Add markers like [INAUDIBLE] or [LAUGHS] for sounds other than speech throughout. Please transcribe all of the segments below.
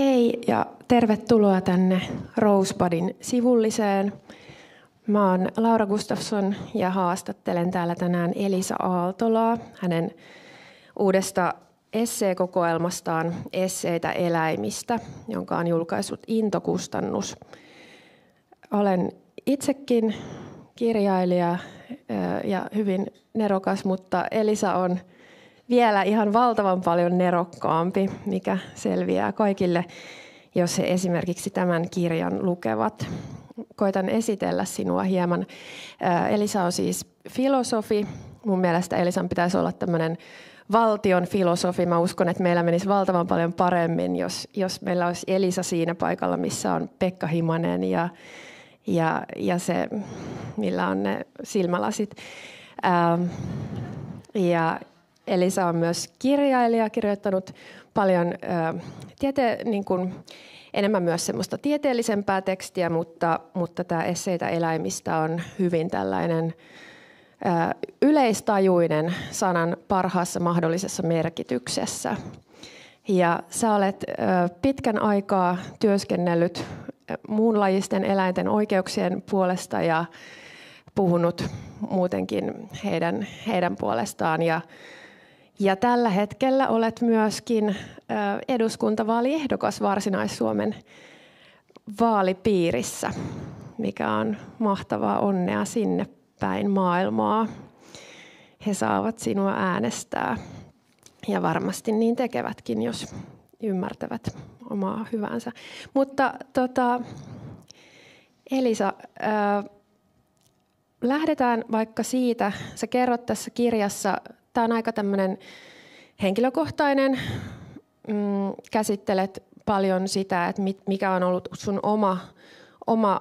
Hei ja tervetuloa tänne Rosebudin sivulliseen. Mä oon Laura Gustafsson ja haastattelen täällä tänään Elisa Aaltolaa hänen uudesta esseekokoelmastaan Esseitä eläimistä, jonka on julkaissut Intokustannus. Olen itsekin kirjailija ja hyvin nerokas, mutta Elisa on – vielä ihan valtavan paljon nerokkaampi, mikä selviää kaikille, jos he esimerkiksi tämän kirjan lukevat. Koitan esitellä sinua hieman. Äh, Elisa on siis filosofi. Mun mielestä Elisan pitäisi olla tämmöinen valtion filosofi. Mä uskon, että meillä menisi valtavan paljon paremmin, jos, jos meillä olisi Elisa siinä paikalla, missä on Pekka Himanen ja, ja, ja se, millä on ne silmälasit. Ähm, ja, Eli se on myös kirjailija, kirjoittanut paljon ö, tiete, niin kuin, enemmän myös semmoista tieteellisempää tekstiä, mutta, mutta tämä esseitä eläimistä on hyvin tällainen ö, yleistajuinen sanan parhaassa mahdollisessa merkityksessä. Ja sä olet ö, pitkän aikaa työskennellyt muunlajisten eläinten oikeuksien puolesta ja puhunut muutenkin heidän, heidän puolestaan ja ja tällä hetkellä olet myöskin eduskuntavaaliehdokas Varsinais-Suomen vaalipiirissä, mikä on mahtavaa onnea sinne päin maailmaa. He saavat sinua äänestää ja varmasti niin tekevätkin, jos ymmärtävät omaa hyväänsä. Mutta tota, Elisa, äh, lähdetään vaikka siitä, sä kerrot tässä kirjassa tämä on aika tämmöinen henkilökohtainen. Mm, käsittelet paljon sitä, että mit, mikä on ollut sun oma, oma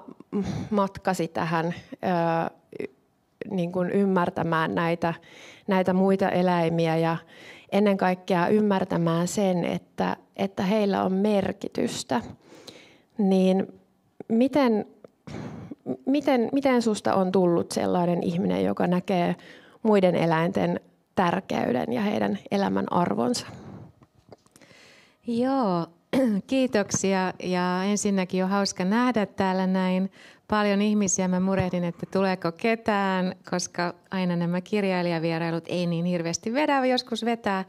matkasi tähän ö, niin kuin ymmärtämään näitä, näitä muita eläimiä ja ennen kaikkea ymmärtämään sen, että, että heillä on merkitystä. Niin miten, miten, miten susta on tullut sellainen ihminen, joka näkee muiden eläinten tärkeyden ja heidän elämän arvonsa. Joo, [CLEARS THROAT] kiitoksia ja ensinnäkin on hauska nähdä täällä näin paljon ihmisiä. Mä murehdin, että tuleeko ketään, koska aina nämä kirjailijavierailut ei niin hirveästi vedä, joskus vetää.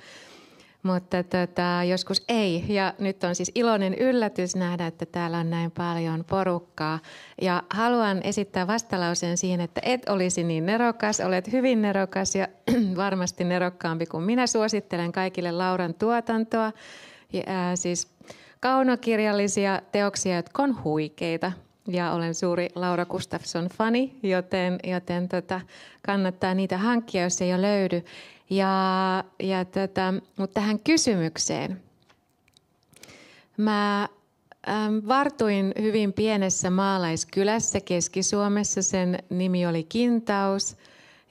Mutta tota, joskus ei. Ja nyt on siis iloinen yllätys nähdä, että täällä on näin paljon porukkaa. Ja haluan esittää vastalauseen siihen, että et olisi niin nerokas. Olet hyvin nerokas ja [CLEARS THROAT] varmasti nerokkaampi kuin minä. Suosittelen kaikille Lauran tuotantoa. Ja, ää, siis kaunokirjallisia teoksia, jotka on huikeita. Ja olen suuri Laura Gustafsson fani, joten, joten tota, kannattaa niitä hankkia, jos ei jo löydy. Ja, ja tätä, tota, mutta tähän kysymykseen. Mä äm, vartuin hyvin pienessä maalaiskylässä Keski-Suomessa. Sen nimi oli Kintaus.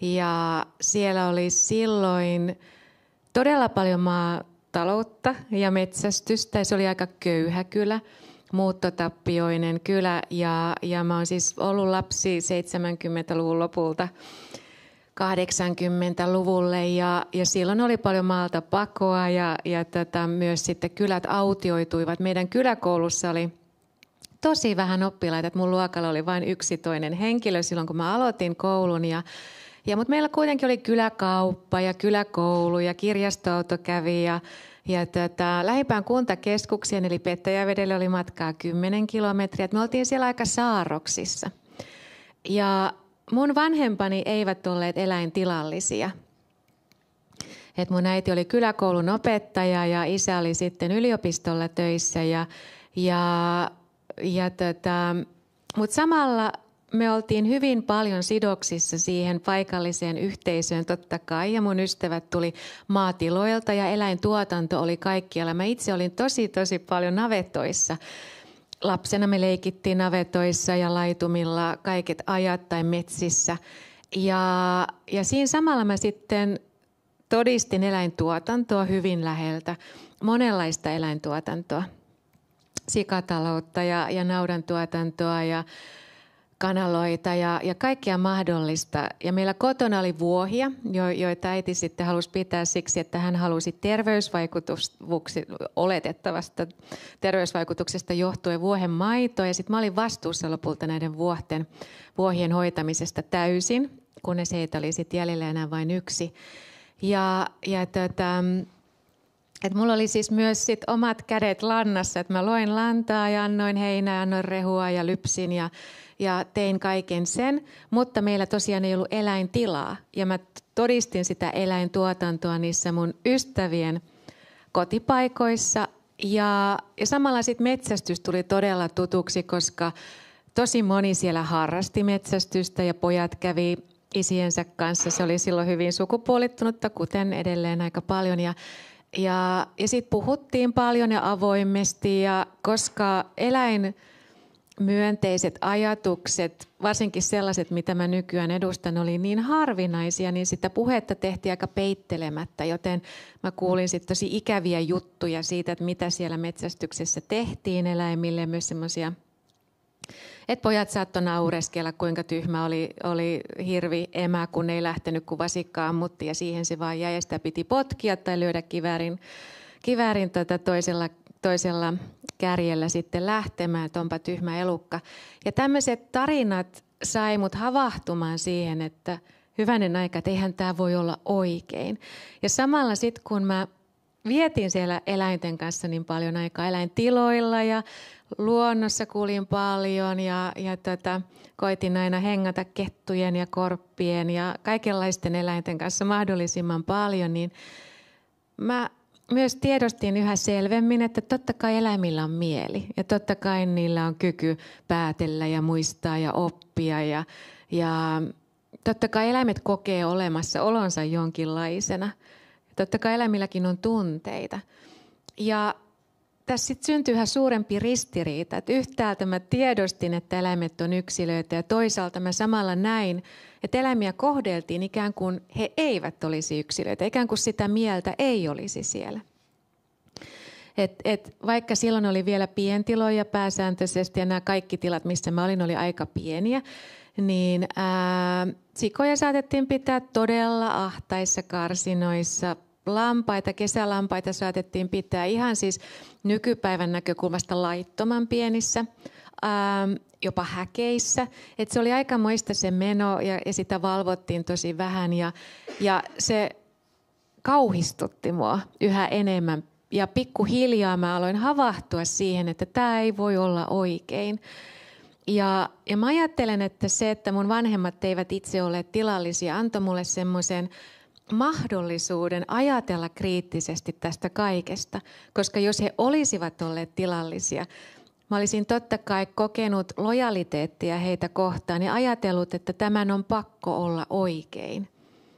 Ja siellä oli silloin todella paljon maataloutta ja metsästystä. Se oli aika köyhä kylä, muuttotappioinen kylä. Ja, ja mä oon siis ollut lapsi 70-luvun lopulta – 80-luvulle ja, ja silloin oli paljon maalta pakoa ja, ja tätä tota, myös sitten kylät autioituivat. Meidän kyläkoulussa oli tosi vähän oppilaita, että mun luokalla oli vain yksi toinen henkilö silloin, kun mä aloitin koulun ja ja, mutta meillä kuitenkin oli kyläkauppa ja kyläkoulu ja kirjastoauto kävi ja, ja tota, lähipään kuntakeskuksien eli Pettäjävedelle oli matkaa 10 kilometriä. me oltiin siellä aika saaroksissa. Ja mun vanhempani eivät olleet eläintilallisia. Et mun äiti oli kyläkoulun opettaja ja isä oli sitten yliopistolla töissä. Ja, ja, ja tota, Mutta samalla me oltiin hyvin paljon sidoksissa siihen paikalliseen yhteisöön totta kai. Ja mun ystävät tuli maatiloilta ja eläintuotanto oli kaikkialla. Mä itse olin tosi tosi paljon navetoissa. Lapsena me leikittiin navetoissa ja laitumilla kaiket ajat tai metsissä. Ja, ja siinä samalla mä sitten todistin eläintuotantoa hyvin läheltä, monenlaista eläintuotantoa, sikataloutta ja, ja naudantuotantoa ja kanaloita ja, ja kaikkea mahdollista. Ja meillä kotona oli vuohia, jo, joita äiti sitten halusi pitää siksi, että hän halusi terveysvaikutuksista, oletettavasta terveysvaikutuksesta johtuen vuohen maitoa. Ja sitten mä olin vastuussa lopulta näiden vuohten, vuohien hoitamisesta täysin, kunnes heitä oli sitten jäljellä enää vain yksi. Ja, ja tota, et mulla oli siis myös sit omat kädet lannassa, että mä loin lantaa ja annoin heinää, annoin rehua ja lypsin ja ja tein kaiken sen, mutta meillä tosiaan ei ollut eläintilaa. Ja mä todistin sitä eläintuotantoa niissä mun ystävien kotipaikoissa. Ja, ja samalla sitten metsästys tuli todella tutuksi, koska tosi moni siellä harrasti metsästystä ja pojat kävi isiensä kanssa. Se oli silloin hyvin sukupuolittunutta, kuten edelleen aika paljon. Ja, ja, ja sitten puhuttiin paljon ja avoimesti ja koska eläin myönteiset ajatukset, varsinkin sellaiset, mitä mä nykyään edustan, oli niin harvinaisia, niin sitä puhetta tehtiin aika peittelemättä, joten mä kuulin sitten tosi ikäviä juttuja siitä, että mitä siellä metsästyksessä tehtiin eläimille, myös semmoisia et pojat saattoi naureskella, kuinka tyhmä oli, oli hirvi emä, kun ei lähtenyt, kuin vasikka ammutti ja siihen se vaan jäi ja sitä piti potkia tai lyödä kiväärin, kiväärin tätä tota toisella toisella kärjellä sitten lähtemään, että onpa tyhmä elukka. Ja tämmöiset tarinat sai mut havahtumaan siihen, että hyvänen aika, että eihän tämä voi olla oikein. Ja samalla sitten kun mä vietin siellä eläinten kanssa niin paljon aikaa eläintiloilla ja luonnossa kulin paljon ja, ja tota, koitin aina hengata kettujen ja korppien ja kaikenlaisten eläinten kanssa mahdollisimman paljon, niin mä myös tiedostin yhä selvemmin, että totta kai eläimillä on mieli ja totta kai niillä on kyky päätellä ja muistaa ja oppia ja, ja totta kai eläimet kokee olemassa olonsa jonkinlaisena. Totta kai eläimilläkin on tunteita. Ja tässä sitten syntyy ihan suurempi ristiriita. Että yhtäältä mä tiedostin, että eläimet on yksilöitä ja toisaalta mä samalla näin, että eläimiä kohdeltiin ikään kuin he eivät olisi yksilöitä, ikään kuin sitä mieltä ei olisi siellä. Et, et, vaikka silloin oli vielä pientiloja pääsääntöisesti ja nämä kaikki tilat, missä mä olin, oli aika pieniä, niin ää, sikoja saatettiin pitää todella ahtaissa karsinoissa, lampaita, kesälampaita saatettiin pitää ihan siis nykypäivän näkökulmasta laittoman pienissä, ähm, jopa häkeissä. Et se oli aika moista se meno ja, ja sitä valvottiin tosi vähän ja, ja se kauhistutti mua yhä enemmän. Ja pikkuhiljaa mä aloin havahtua siihen, että tämä ei voi olla oikein. Ja, ja mä ajattelen, että se, että mun vanhemmat eivät itse ole tilallisia, antoi mulle semmoisen mahdollisuuden ajatella kriittisesti tästä kaikesta, koska jos he olisivat olleet tilallisia, mä olisin totta kai kokenut lojaliteettia heitä kohtaan ja ajatellut, että tämän on pakko olla oikein.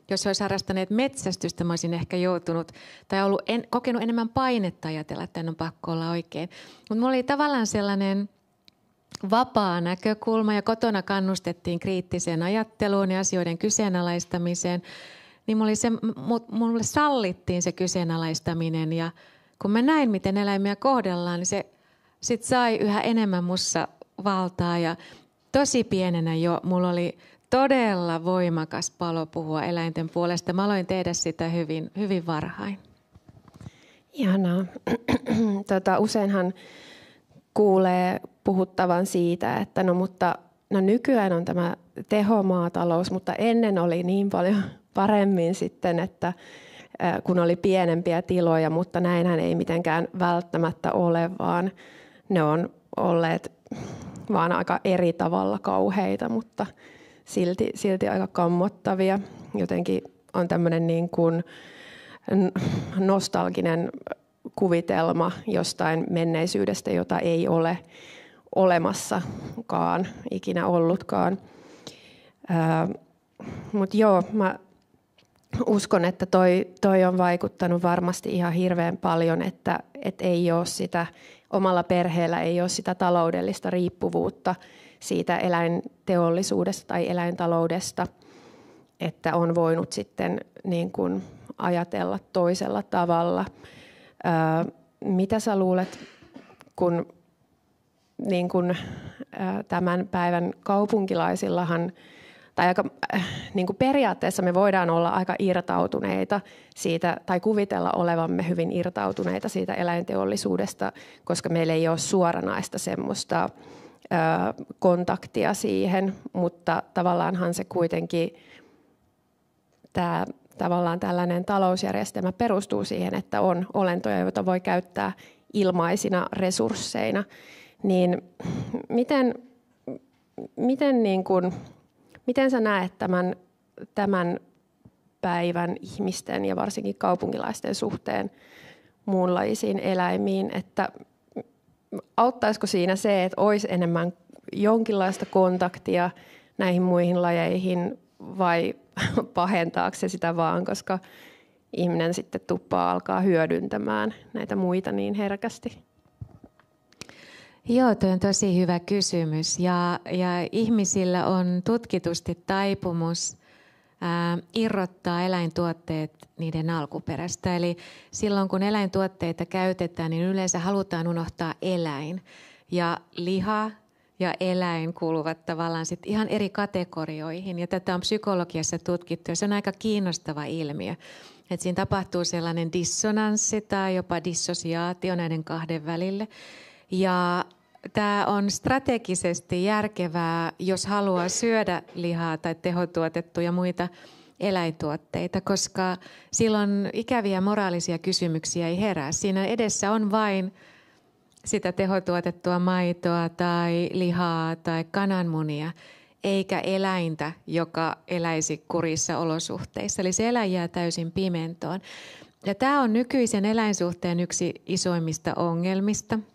Jos he olisivat harrastaneet metsästystä, mä olisin ehkä joutunut tai ollut en, kokenut enemmän painetta ajatella, että tämän on pakko olla oikein. Mutta mulla oli tavallaan sellainen vapaa näkökulma ja kotona kannustettiin kriittiseen ajatteluun ja asioiden kyseenalaistamiseen – niin mulle, se, mulle sallittiin se kyseenalaistaminen ja kun mä näin, miten eläimiä kohdellaan, niin se sit sai yhä enemmän mussa valtaa ja tosi pienenä jo mulla oli todella voimakas palo puhua eläinten puolesta. Mä aloin tehdä sitä hyvin, hyvin varhain. Ihanaa. [CLEARS THROAT] tota, useinhan kuulee puhuttavan siitä, että no mutta no nykyään on tämä tehomaatalous, mutta ennen oli niin paljon paremmin sitten, että kun oli pienempiä tiloja, mutta näinhän ei mitenkään välttämättä ole, vaan ne on olleet vaan aika eri tavalla kauheita, mutta silti, silti aika kammottavia. Jotenkin on tämmöinen niin kuin nostalginen kuvitelma jostain menneisyydestä, jota ei ole olemassakaan, ikinä ollutkaan. Mutta joo, mä uskon, että toi, toi on vaikuttanut varmasti ihan hirveän paljon, että et ei ole sitä, omalla perheellä ei ole sitä taloudellista riippuvuutta siitä eläinteollisuudesta tai eläintaloudesta, että on voinut sitten niin kuin ajatella toisella tavalla. Öö, mitä sä luulet, kun, niin kun öö, tämän päivän kaupunkilaisillahan – tai aika, äh, niin kuin periaatteessa me voidaan olla aika irtautuneita siitä, tai kuvitella olevamme hyvin irtautuneita siitä eläinteollisuudesta, koska meillä ei ole suoranaista semmoista kontaktia siihen, mutta tavallaanhan se kuitenkin, tämä tavallaan tällainen talousjärjestelmä perustuu siihen, että on olentoja, joita voi käyttää ilmaisina resursseina, niin miten, miten niin kuin, Miten sä näet tämän, tämän päivän ihmisten ja varsinkin kaupunkilaisten suhteen muunlaisiin eläimiin, että auttaisiko siinä se, että olisi enemmän jonkinlaista kontaktia näihin muihin lajeihin vai [LAUGHS] pahentaako se sitä vaan, koska ihminen sitten tuppaa alkaa hyödyntämään näitä muita niin herkästi? Joo, tuo on tosi hyvä kysymys. Ja, ja ihmisillä on tutkitusti taipumus ää, irrottaa eläintuotteet niiden alkuperästä. Eli silloin kun eläintuotteita käytetään, niin yleensä halutaan unohtaa eläin. Ja liha ja eläin kuuluvat tavallaan sit ihan eri kategorioihin. Ja tätä on psykologiassa tutkittu ja se on aika kiinnostava ilmiö. Et siinä tapahtuu sellainen dissonanssi tai jopa dissosiaatio näiden kahden välille. Ja tämä on strategisesti järkevää, jos haluaa syödä lihaa tai tehotuotettuja muita eläintuotteita, koska silloin ikäviä moraalisia kysymyksiä ei herää. Siinä edessä on vain sitä tehotuotettua maitoa tai lihaa tai kananmunia, eikä eläintä, joka eläisi kurissa olosuhteissa. Eli se eläin jää täysin pimentoon. Ja tämä on nykyisen eläinsuhteen yksi isoimmista ongelmista –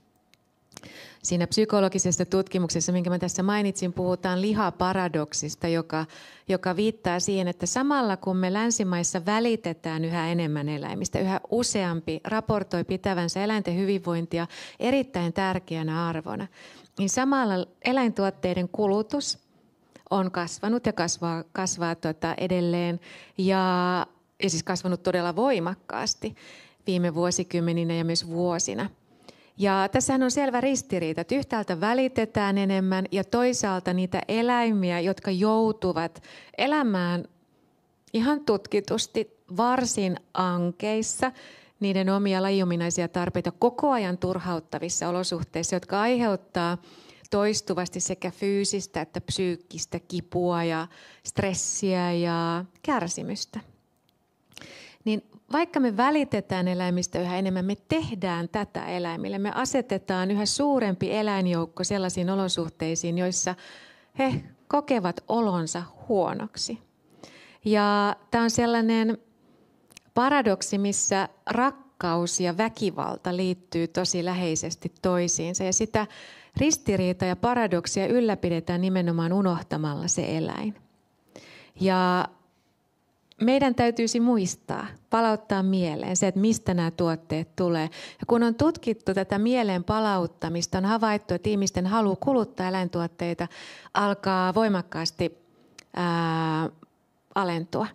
Siinä psykologisessa tutkimuksessa, minkä mä tässä mainitsin, puhutaan lihaparadoksista, joka, joka viittaa siihen, että samalla kun me länsimaissa välitetään yhä enemmän eläimistä, yhä useampi raportoi pitävänsä eläinten hyvinvointia erittäin tärkeänä arvona, niin samalla eläintuotteiden kulutus on kasvanut ja kasvaa, kasvaa tuota edelleen ja, ja siis kasvanut todella voimakkaasti viime vuosikymmeninä ja myös vuosina – ja tässähän on selvä ristiriita, että yhtäältä välitetään enemmän ja toisaalta niitä eläimiä, jotka joutuvat elämään ihan tutkitusti varsin ankeissa, niiden omia lajiominaisia tarpeita koko ajan turhauttavissa olosuhteissa, jotka aiheuttaa toistuvasti sekä fyysistä että psyykkistä kipua ja stressiä ja kärsimystä. Niin vaikka me välitetään eläimistä yhä enemmän, me tehdään tätä eläimille. Me asetetaan yhä suurempi eläinjoukko sellaisiin olosuhteisiin, joissa he kokevat olonsa huonoksi. Ja tämä on sellainen paradoksi, missä rakkaus ja väkivalta liittyy tosi läheisesti toisiinsa. Ja sitä ristiriitaa ja paradoksia ylläpidetään nimenomaan unohtamalla se eläin. Ja meidän täytyisi muistaa, palauttaa mieleen se, että mistä nämä tuotteet tulee. Ja kun on tutkittu tätä mieleen palauttamista, on havaittu, että ihmisten halu kuluttaa eläintuotteita alkaa voimakkaasti ää, alentua.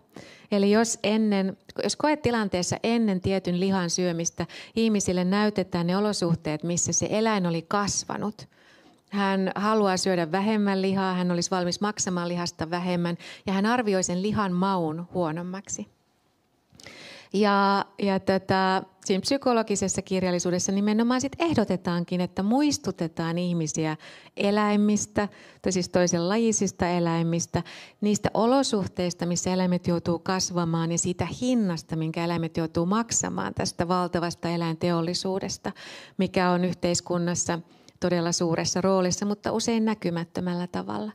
Eli jos, ennen, jos koetilanteessa ennen tietyn lihan syömistä ihmisille näytetään ne olosuhteet, missä se eläin oli kasvanut – hän haluaa syödä vähemmän lihaa, hän olisi valmis maksamaan lihasta vähemmän ja hän arvioi sen lihan maun huonommaksi. Ja, ja tätä, siinä psykologisessa kirjallisuudessa nimenomaan sit ehdotetaankin, että muistutetaan ihmisiä eläimistä, tai siis toisen lajisista eläimistä, niistä olosuhteista, missä eläimet joutuu kasvamaan ja siitä hinnasta, minkä eläimet joutuu maksamaan tästä valtavasta eläinteollisuudesta, mikä on yhteiskunnassa – todella suuressa roolissa, mutta usein näkymättömällä tavalla.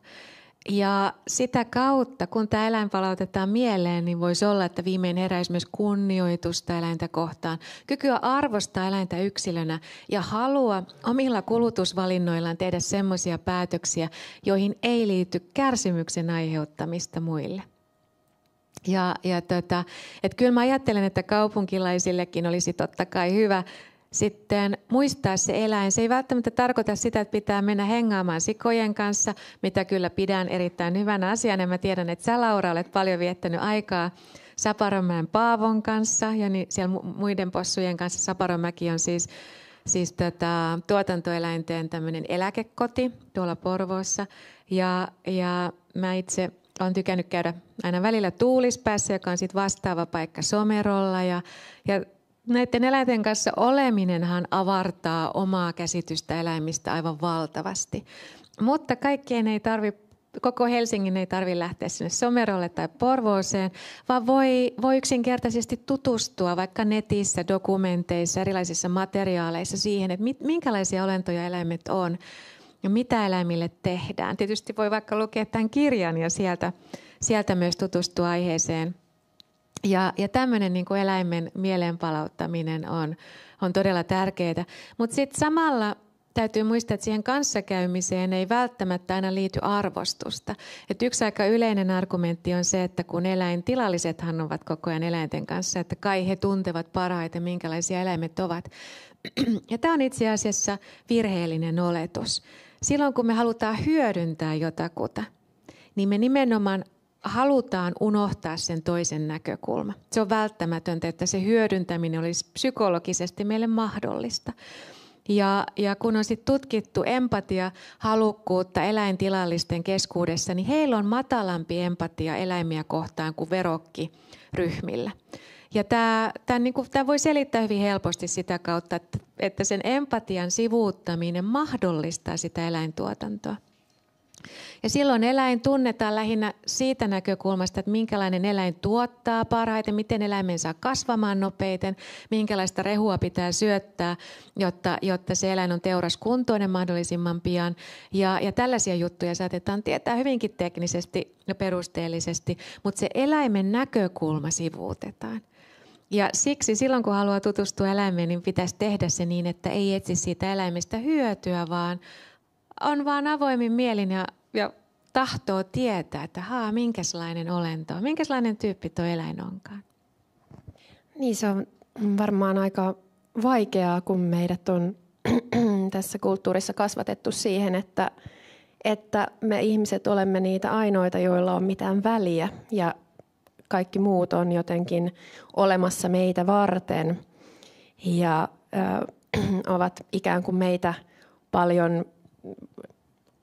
Ja sitä kautta, kun tämä eläin palautetaan mieleen, niin voisi olla, että viimein heräisi myös kunnioitusta eläintä kohtaan, kykyä arvostaa eläintä yksilönä ja halua omilla kulutusvalinnoillaan tehdä semmoisia päätöksiä, joihin ei liity kärsimyksen aiheuttamista muille. Ja, ja tota, et kyllä mä ajattelen, että kaupunkilaisillekin olisi totta kai hyvä sitten muistaa se eläin. Se ei välttämättä tarkoita sitä, että pitää mennä hengaamaan sikojen kanssa, mitä kyllä pidän erittäin hyvänä asiana. mä tiedän, että sä Laura olet paljon viettänyt aikaa Saparomäen Paavon kanssa ja niin siellä muiden possujen kanssa. Saparomäki on siis, siis tota, tuotantoeläinten tämmöinen eläkekoti tuolla Porvoossa. Ja, ja mä itse olen tykännyt käydä aina välillä Tuulispäässä, joka on sit vastaava paikka Somerolla ja, ja näiden eläinten kanssa oleminenhan avartaa omaa käsitystä eläimistä aivan valtavasti. Mutta kaikkien ei tarvi koko Helsingin ei tarvitse lähteä sinne Somerolle tai Porvooseen, vaan voi, voi yksinkertaisesti tutustua vaikka netissä, dokumenteissa, erilaisissa materiaaleissa siihen, että mit, minkälaisia olentoja eläimet on ja mitä eläimille tehdään. Tietysti voi vaikka lukea tämän kirjan ja sieltä, sieltä myös tutustua aiheeseen – ja, ja tämmöinen niin kuin eläimen mielenpalauttaminen on, on todella tärkeää. Mutta sitten samalla täytyy muistaa, että siihen kanssakäymiseen ei välttämättä aina liity arvostusta. Et yksi aika yleinen argumentti on se, että kun eläintilallisethan ovat koko ajan eläinten kanssa, että kai he tuntevat parhaiten, minkälaisia eläimet ovat. [CLEARS THROAT] Ja tämä on itse asiassa virheellinen oletus. Silloin kun me halutaan hyödyntää jotakuta, niin me nimenomaan halutaan unohtaa sen toisen näkökulma. Se on välttämätöntä, että se hyödyntäminen olisi psykologisesti meille mahdollista. Ja, ja kun on sit tutkittu empatiahalukkuutta eläintilallisten keskuudessa, niin heillä on matalampi empatia eläimiä kohtaan kuin verokkiryhmillä. Ja tämä, tämä, niinku, voi selittää hyvin helposti sitä kautta, että, että sen empatian sivuuttaminen mahdollistaa sitä eläintuotantoa. Ja silloin eläin tunnetaan lähinnä siitä näkökulmasta, että minkälainen eläin tuottaa parhaiten, miten eläimen saa kasvamaan nopeiten, minkälaista rehua pitää syöttää, jotta, jotta se eläin on teuraskuntoinen mahdollisimman pian. Ja, ja tällaisia juttuja saatetaan tietää hyvinkin teknisesti ja perusteellisesti, mutta se eläimen näkökulma sivuutetaan. Ja siksi silloin, kun haluaa tutustua eläimeen, niin pitäisi tehdä se niin, että ei etsi siitä eläimestä hyötyä, vaan on vaan avoimin mielin ja, ja tahtoo tietää, että haa, minkälainen olento on, minkälainen tyyppi tuo eläin onkaan. Niin se on varmaan aika vaikeaa, kun meidät on [CLEARS THROAT] tässä kulttuurissa kasvatettu siihen, että, että me ihmiset olemme niitä ainoita, joilla on mitään väliä ja kaikki muut on jotenkin olemassa meitä varten ja ö, [CLEARS THROAT] ovat ikään kuin meitä paljon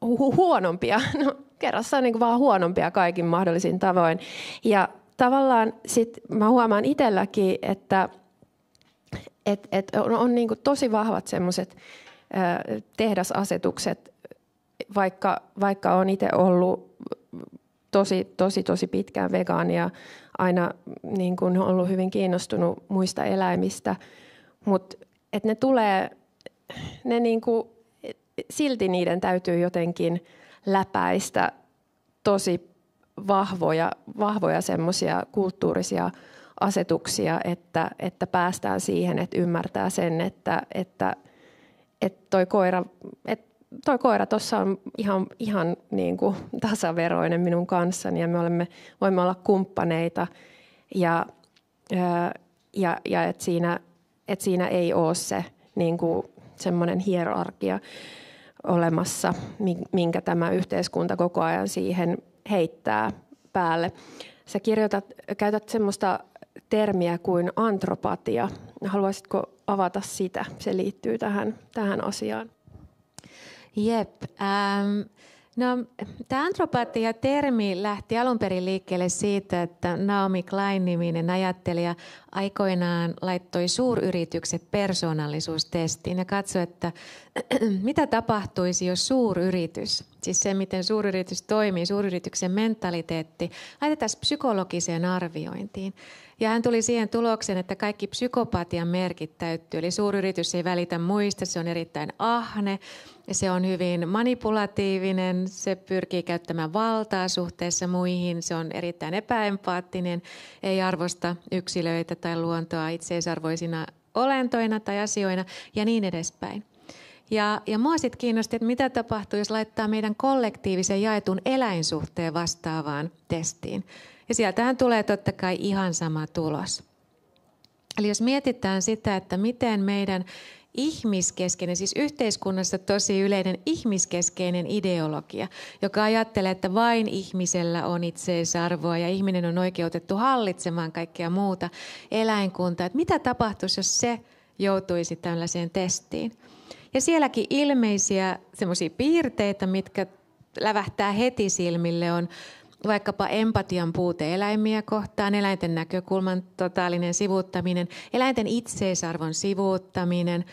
hu- huonompia, [LAUGHS] no, kerrassaan niin vaan huonompia kaikin mahdollisin tavoin. Ja tavallaan sit mä huomaan itselläkin, että et, et on, on niin tosi vahvat semmoiset tehdasasetukset, vaikka, vaikka on itse ollut tosi, tosi, tosi pitkään vegaani ja aina niin kuin ollut hyvin kiinnostunut muista eläimistä, mutta ne tulee, ne niin kuin silti niiden täytyy jotenkin läpäistä tosi vahvoja, vahvoja semmoisia kulttuurisia asetuksia, että, että päästään siihen, että ymmärtää sen, että, että, että toi koira, että toi koira tuossa on ihan, ihan niin kuin tasaveroinen minun kanssani ja me olemme, voimme olla kumppaneita ja, ja, ja että siinä, et siinä ei ole se niin kuin semmoinen hierarkia olemassa, minkä tämä yhteiskunta koko ajan siihen heittää päälle. Sä kirjoitat, käytät semmoista termiä kuin antropatia. Haluaisitko avata sitä? Se liittyy tähän, tähän asiaan. Jep. Ähm, No, tämä antropatia-termi lähti alun perin liikkeelle siitä, että Naomi Klein-niminen ajattelija aikoinaan laittoi suuryritykset persoonallisuustestiin ja katsoi, että [CLEARS THROAT] mitä tapahtuisi, jos suuryritys, siis se miten suuryritys toimii, suuryrityksen mentaliteetti, laitettaisiin psykologiseen arviointiin. Ja hän tuli siihen tulokseen, että kaikki psykopatian merkit täyttyy. Eli suuryritys ei välitä muista, se on erittäin ahne, se on hyvin manipulatiivinen, se pyrkii käyttämään valtaa suhteessa muihin, se on erittäin epäempaattinen, ei arvosta yksilöitä tai luontoa itseisarvoisina olentoina tai asioina ja niin edespäin. Ja, ja mua sitten kiinnosti, että mitä tapahtuu, jos laittaa meidän kollektiivisen jaetun eläinsuhteen vastaavaan testiin. Ja sieltähän tulee totta kai ihan sama tulos. Eli jos mietitään sitä, että miten meidän ihmiskeskeinen, siis yhteiskunnassa tosi yleinen ihmiskeskeinen ideologia, joka ajattelee, että vain ihmisellä on itseisarvoa ja ihminen on oikeutettu hallitsemaan kaikkea muuta eläinkuntaa. Että mitä tapahtuisi, jos se joutuisi tällaiseen testiin? Ja sielläkin ilmeisiä semmoisia piirteitä, mitkä lävähtää heti silmille, on vaikkapa empatian puute eläimiä kohtaan, eläinten näkökulman totaalinen sivuuttaminen, eläinten itseisarvon sivuuttaminen,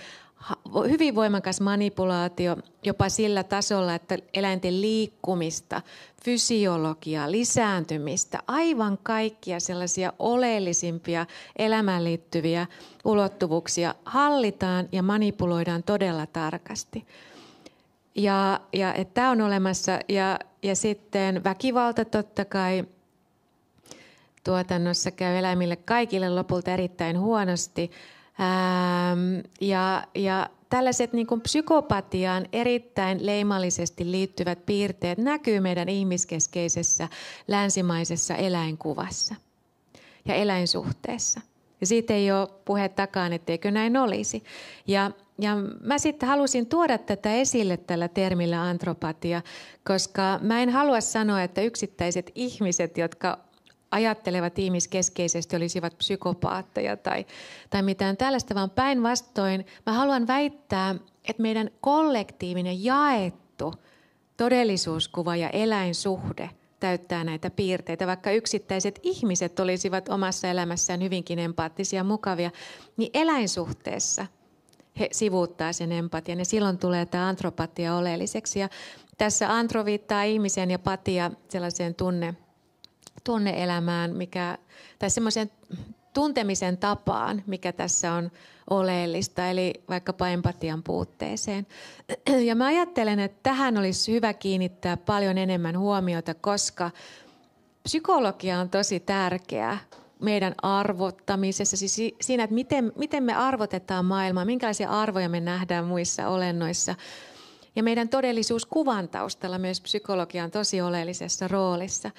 hyvin voimakas manipulaatio jopa sillä tasolla, että eläinten liikkumista, fysiologiaa, lisääntymistä, aivan kaikkia sellaisia oleellisimpia elämään liittyviä ulottuvuuksia hallitaan ja manipuloidaan todella tarkasti. Ja, ja että tämä on olemassa. Ja, ja sitten väkivalta totta kai tuotannossa käy eläimille kaikille lopulta erittäin huonosti. Ähm, ja, ja tällaiset niin kuin psykopatiaan erittäin leimallisesti liittyvät piirteet näkyy meidän ihmiskeskeisessä länsimaisessa eläinkuvassa ja eläinsuhteessa. Ja siitä ei ole puhe takaan, etteikö näin olisi. Ja ja mä sitten halusin tuoda tätä esille tällä termillä antropatia, koska mä en halua sanoa, että yksittäiset ihmiset, jotka ajattelevat ihmiskeskeisesti olisivat psykopaatteja tai, tai mitään tällaista, vaan päinvastoin mä haluan väittää, että meidän kollektiivinen jaettu todellisuuskuva ja eläinsuhde täyttää näitä piirteitä, vaikka yksittäiset ihmiset olisivat omassa elämässään hyvinkin empaattisia ja mukavia, niin eläinsuhteessa – he sivuuttaa sen empatian ja silloin tulee tämä antropatia oleelliseksi. Ja tässä antro viittaa ihmisen ja patia sellaiseen tunne, tunneelämään, mikä, tai semmoiseen tuntemisen tapaan, mikä tässä on oleellista, eli vaikkapa empatian puutteeseen. [CLEARS THROAT] Ja mä ajattelen, että tähän olisi hyvä kiinnittää paljon enemmän huomiota, koska psykologia on tosi tärkeä meidän arvottamisessa, siis siinä, että miten, miten me arvotetaan maailmaa, minkälaisia arvoja me nähdään muissa olennoissa. Ja meidän todellisuuskuvan taustalla myös psykologia on tosi oleellisessa roolissa.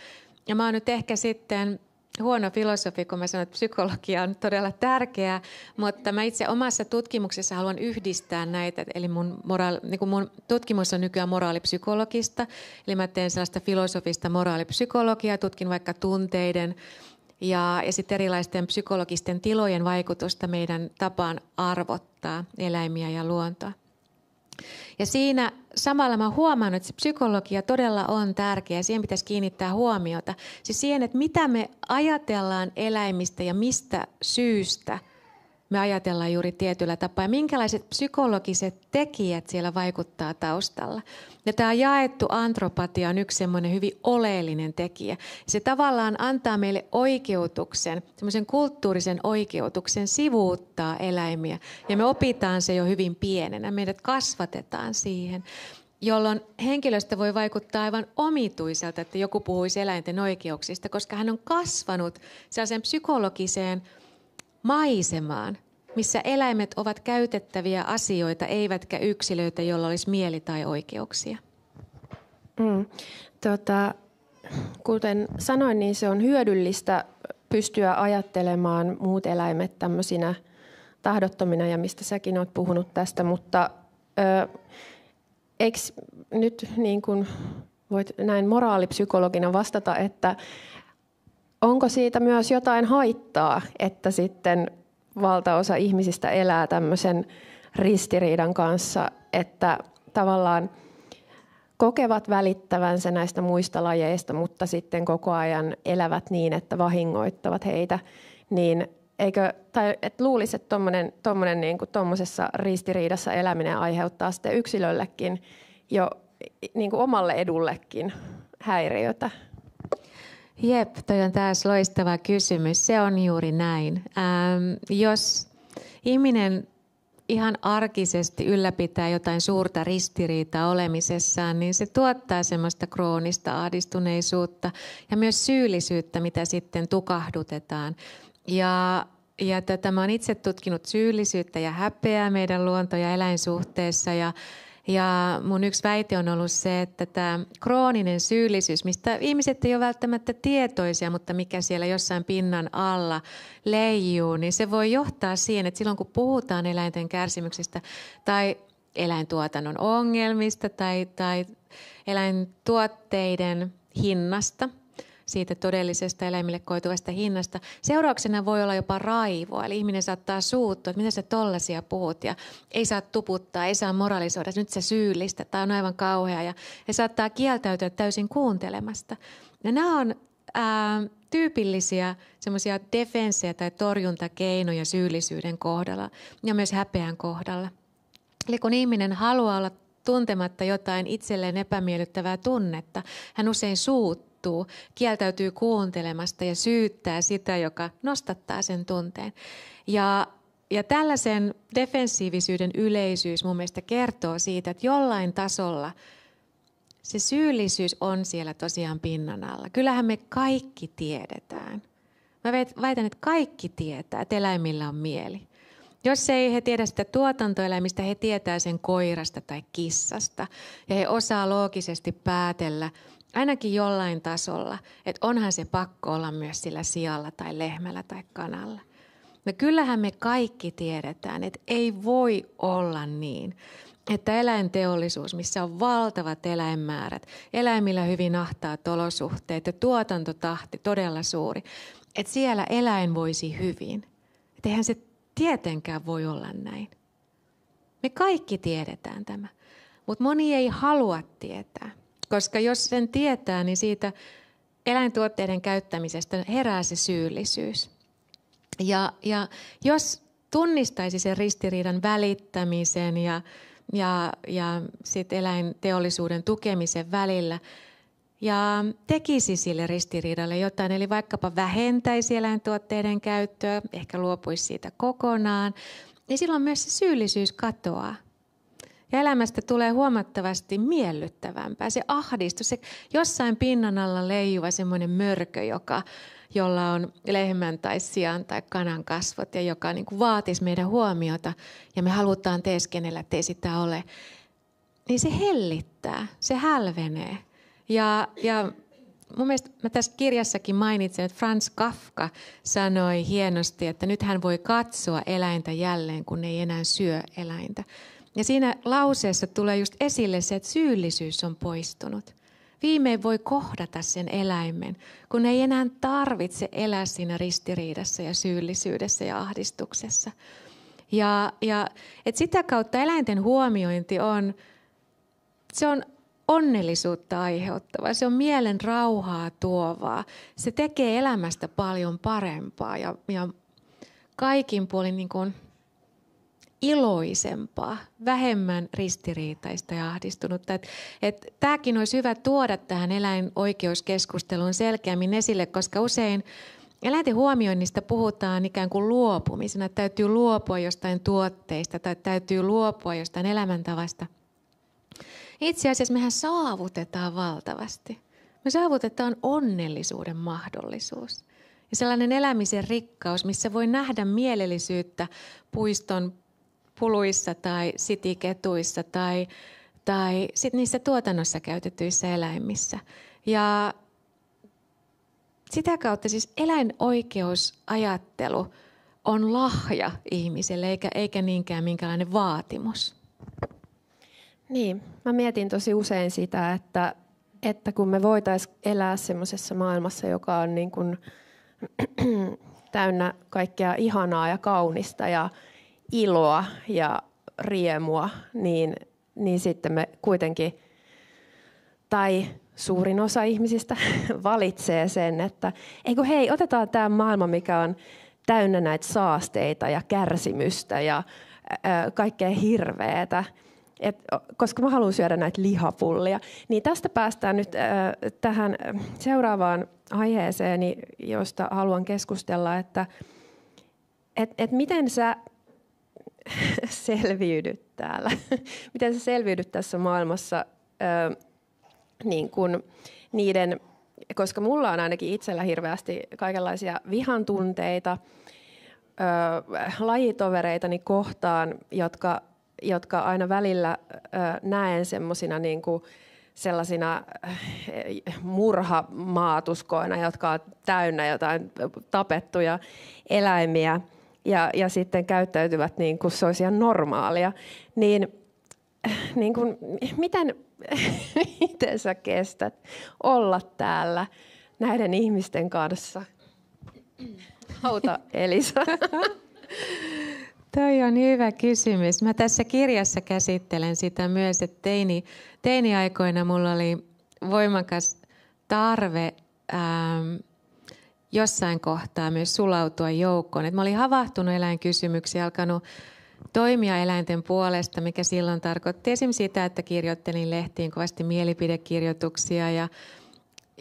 Ja mä oon nyt ehkä sitten huono filosofi, kun mä sanon, että psykologia on todella tärkeää, mutta mä itse omassa tutkimuksessa haluan yhdistää näitä. Eli mun, moraali, niin mun tutkimus on nykyään moraalipsykologista, eli mä teen sellaista filosofista moraalipsykologiaa, tutkin vaikka tunteiden ja, ja sitten erilaisten psykologisten tilojen vaikutusta meidän tapaan arvottaa eläimiä ja luontoa. Ja siinä samalla mä huomaan, että se psykologia todella on tärkeä. Siihen pitäisi kiinnittää huomiota. Siis siihen, että mitä me ajatellaan eläimistä ja mistä syystä – me ajatellaan juuri tietyllä tapaa minkälaiset psykologiset tekijät siellä vaikuttaa taustalla. Ja tämä jaettu antropatia on yksi semmoinen hyvin oleellinen tekijä. Se tavallaan antaa meille oikeutuksen, semmoisen kulttuurisen oikeutuksen sivuuttaa eläimiä. Ja me opitaan se jo hyvin pienenä, meidät kasvatetaan siihen jolloin henkilöstä voi vaikuttaa aivan omituiselta, että joku puhuisi eläinten oikeuksista, koska hän on kasvanut sellaiseen psykologiseen – maisemaan, missä eläimet ovat käytettäviä asioita, eivätkä yksilöitä, joilla olisi mieli tai oikeuksia. Mm. Tota, kuten sanoin, niin se on hyödyllistä pystyä ajattelemaan muut eläimet tämmöisinä tahdottomina, ja mistä säkin olet puhunut tästä, mutta ö, eikö nyt niin kuin voit näin moraalipsykologina vastata, että onko siitä myös jotain haittaa, että sitten valtaosa ihmisistä elää tämmöisen ristiriidan kanssa, että tavallaan kokevat välittävänsä näistä muista lajeista, mutta sitten koko ajan elävät niin, että vahingoittavat heitä, niin eikö, tai et luulisi, että tommonen, tommonen niin kuin, tommosessa ristiriidassa eläminen aiheuttaa sitten yksilöllekin jo niin kuin omalle edullekin häiriötä. Jep, toi on taas loistava kysymys. Se on juuri näin. Ähm, jos ihminen ihan arkisesti ylläpitää jotain suurta ristiriitaa olemisessaan, niin se tuottaa semmoista kroonista ahdistuneisuutta ja myös syyllisyyttä, mitä sitten tukahdutetaan. Ja ja tätä mä oon itse tutkinut syyllisyyttä ja häpeää meidän luonto- ja eläinsuhteessa ja ja mun yksi väite on ollut se, että tämä krooninen syyllisyys, mistä ihmiset ei ole välttämättä tietoisia, mutta mikä siellä jossain pinnan alla leijuu, niin se voi johtaa siihen, että silloin kun puhutaan eläinten kärsimyksistä tai eläintuotannon ongelmista tai, tai eläintuotteiden hinnasta – siitä todellisesta eläimille koituvasta hinnasta. Seurauksena voi olla jopa raivoa, eli ihminen saattaa suuttua, että mitä sä tollasia puhut ja ei saa tuputtaa, ei saa moralisoida, nyt se syyllistä, tämä on aivan kauhea ja he saattaa kieltäytyä täysin kuuntelemasta. Ja nämä on ää, tyypillisiä semmoisia defenssejä tai torjuntakeinoja syyllisyyden kohdalla ja myös häpeän kohdalla. Eli kun ihminen haluaa olla tuntematta jotain itselleen epämiellyttävää tunnetta, hän usein suuttuu suuttuu, kieltäytyy kuuntelemasta ja syyttää sitä, joka nostattaa sen tunteen. Ja, ja tällaisen defensiivisyyden yleisyys mun mielestä kertoo siitä, että jollain tasolla se syyllisyys on siellä tosiaan pinnan alla. Kyllähän me kaikki tiedetään. Mä väitän, että kaikki tietää, että eläimillä on mieli. Jos ei he tiedä sitä tuotantoeläimistä, he tietää sen koirasta tai kissasta. Ja he osaa loogisesti päätellä, Ainakin jollain tasolla, että onhan se pakko olla myös sillä sijalla tai lehmällä tai kanalla. No kyllähän me kaikki tiedetään, että ei voi olla niin, että eläinteollisuus, missä on valtavat eläinmäärät, eläimillä hyvin ahtaat olosuhteet ja tuotantotahti todella suuri, että siellä eläin voisi hyvin. Et eihän se tietenkään voi olla näin. Me kaikki tiedetään tämä, mutta moni ei halua tietää koska jos sen tietää, niin siitä eläintuotteiden käyttämisestä herää se syyllisyys. Ja, ja jos tunnistaisi sen ristiriidan välittämisen ja, ja, ja sit eläinteollisuuden tukemisen välillä ja tekisi sille ristiriidalle jotain, eli vaikkapa vähentäisi eläintuotteiden käyttöä, ehkä luopuisi siitä kokonaan, niin silloin myös se syyllisyys katoaa ja elämästä tulee huomattavasti miellyttävämpää. Se ahdistus, se jossain pinnan alla leijuva semmoinen mörkö, joka, jolla on lehmän tai sian tai kanan kasvot ja joka niin vaatisi meidän huomiota ja me halutaan teeskennellä, että ei sitä ole, niin se hellittää, se hälvenee. Ja, ja mun mielestä mä tässä kirjassakin mainitsen, että Franz Kafka sanoi hienosti, että nyt hän voi katsoa eläintä jälleen, kun ei enää syö eläintä. Ja siinä lauseessa tulee just esille se, että syyllisyys on poistunut. Viimein voi kohdata sen eläimen, kun ei enää tarvitse elää siinä ristiriidassa ja syyllisyydessä ja ahdistuksessa. Ja, ja et sitä kautta eläinten huomiointi on, se on onnellisuutta aiheuttavaa, se on mielen rauhaa tuovaa. Se tekee elämästä paljon parempaa ja, ja kaikin puolin niin kuin – iloisempaa, vähemmän ristiriitaista ja ahdistunutta. Et, et, tämäkin olisi hyvä tuoda tähän eläinoikeuskeskusteluun selkeämmin esille, koska usein eläinten huomioinnista puhutaan ikään kuin luopumisena. Että täytyy luopua jostain tuotteista tai täytyy luopua jostain elämäntavasta. Itse asiassa mehän saavutetaan valtavasti. Me saavutetaan onnellisuuden mahdollisuus. Ja sellainen elämisen rikkaus, missä voi nähdä mielellisyyttä puiston puluissa tai sitiketuissa tai, tai sit niissä tuotannossa käytetyissä eläimissä. Ja sitä kautta siis eläinoikeusajattelu on lahja ihmiselle eikä, eikä niinkään minkälainen vaatimus. Niin, mä mietin tosi usein sitä, että, että kun me voitaisiin elää semmoisessa maailmassa, joka on niin kuin [CLEARS THROAT] täynnä kaikkea ihanaa ja kaunista ja iloa ja riemua, niin, niin sitten me kuitenkin, tai suurin osa ihmisistä [LAUGHS] valitsee sen, että eikö hei, otetaan tämä maailma, mikä on täynnä näitä saasteita ja kärsimystä ja ö, kaikkea hirveätä, et, koska mä haluan syödä näitä lihapullia. Niin tästä päästään nyt ö, tähän seuraavaan aiheeseen, josta haluan keskustella, että et, et miten sä [LAUGHS] selviydyt täällä? [LAUGHS] Miten sä selviydyt tässä maailmassa ö, niin kun niiden, koska mulla on ainakin itsellä hirveästi kaikenlaisia vihan tunteita, ö, lajitovereitani kohtaan, jotka, jotka aina välillä ö, näen semmoisina niin kuin, sellaisina murhamaatuskoina, jotka on täynnä jotain tapettuja eläimiä ja, ja sitten käyttäytyvät niin kuin se olisi ihan normaalia, niin, niin kuin, miten, [LAUGHS] miten sä kestät olla täällä näiden ihmisten kanssa? Hauta Elisa. [LAUGHS] Toi on hyvä kysymys. Mä tässä kirjassa käsittelen sitä myös, että teini, teiniaikoina mulla oli voimakas tarve ähm, jossain kohtaa myös sulautua joukkoon. Et mä olin havahtunut eläinkysymyksiin, alkanut toimia eläinten puolesta, mikä silloin tarkoitti esimerkiksi sitä, että kirjoittelin lehtiin kovasti mielipidekirjoituksia ja,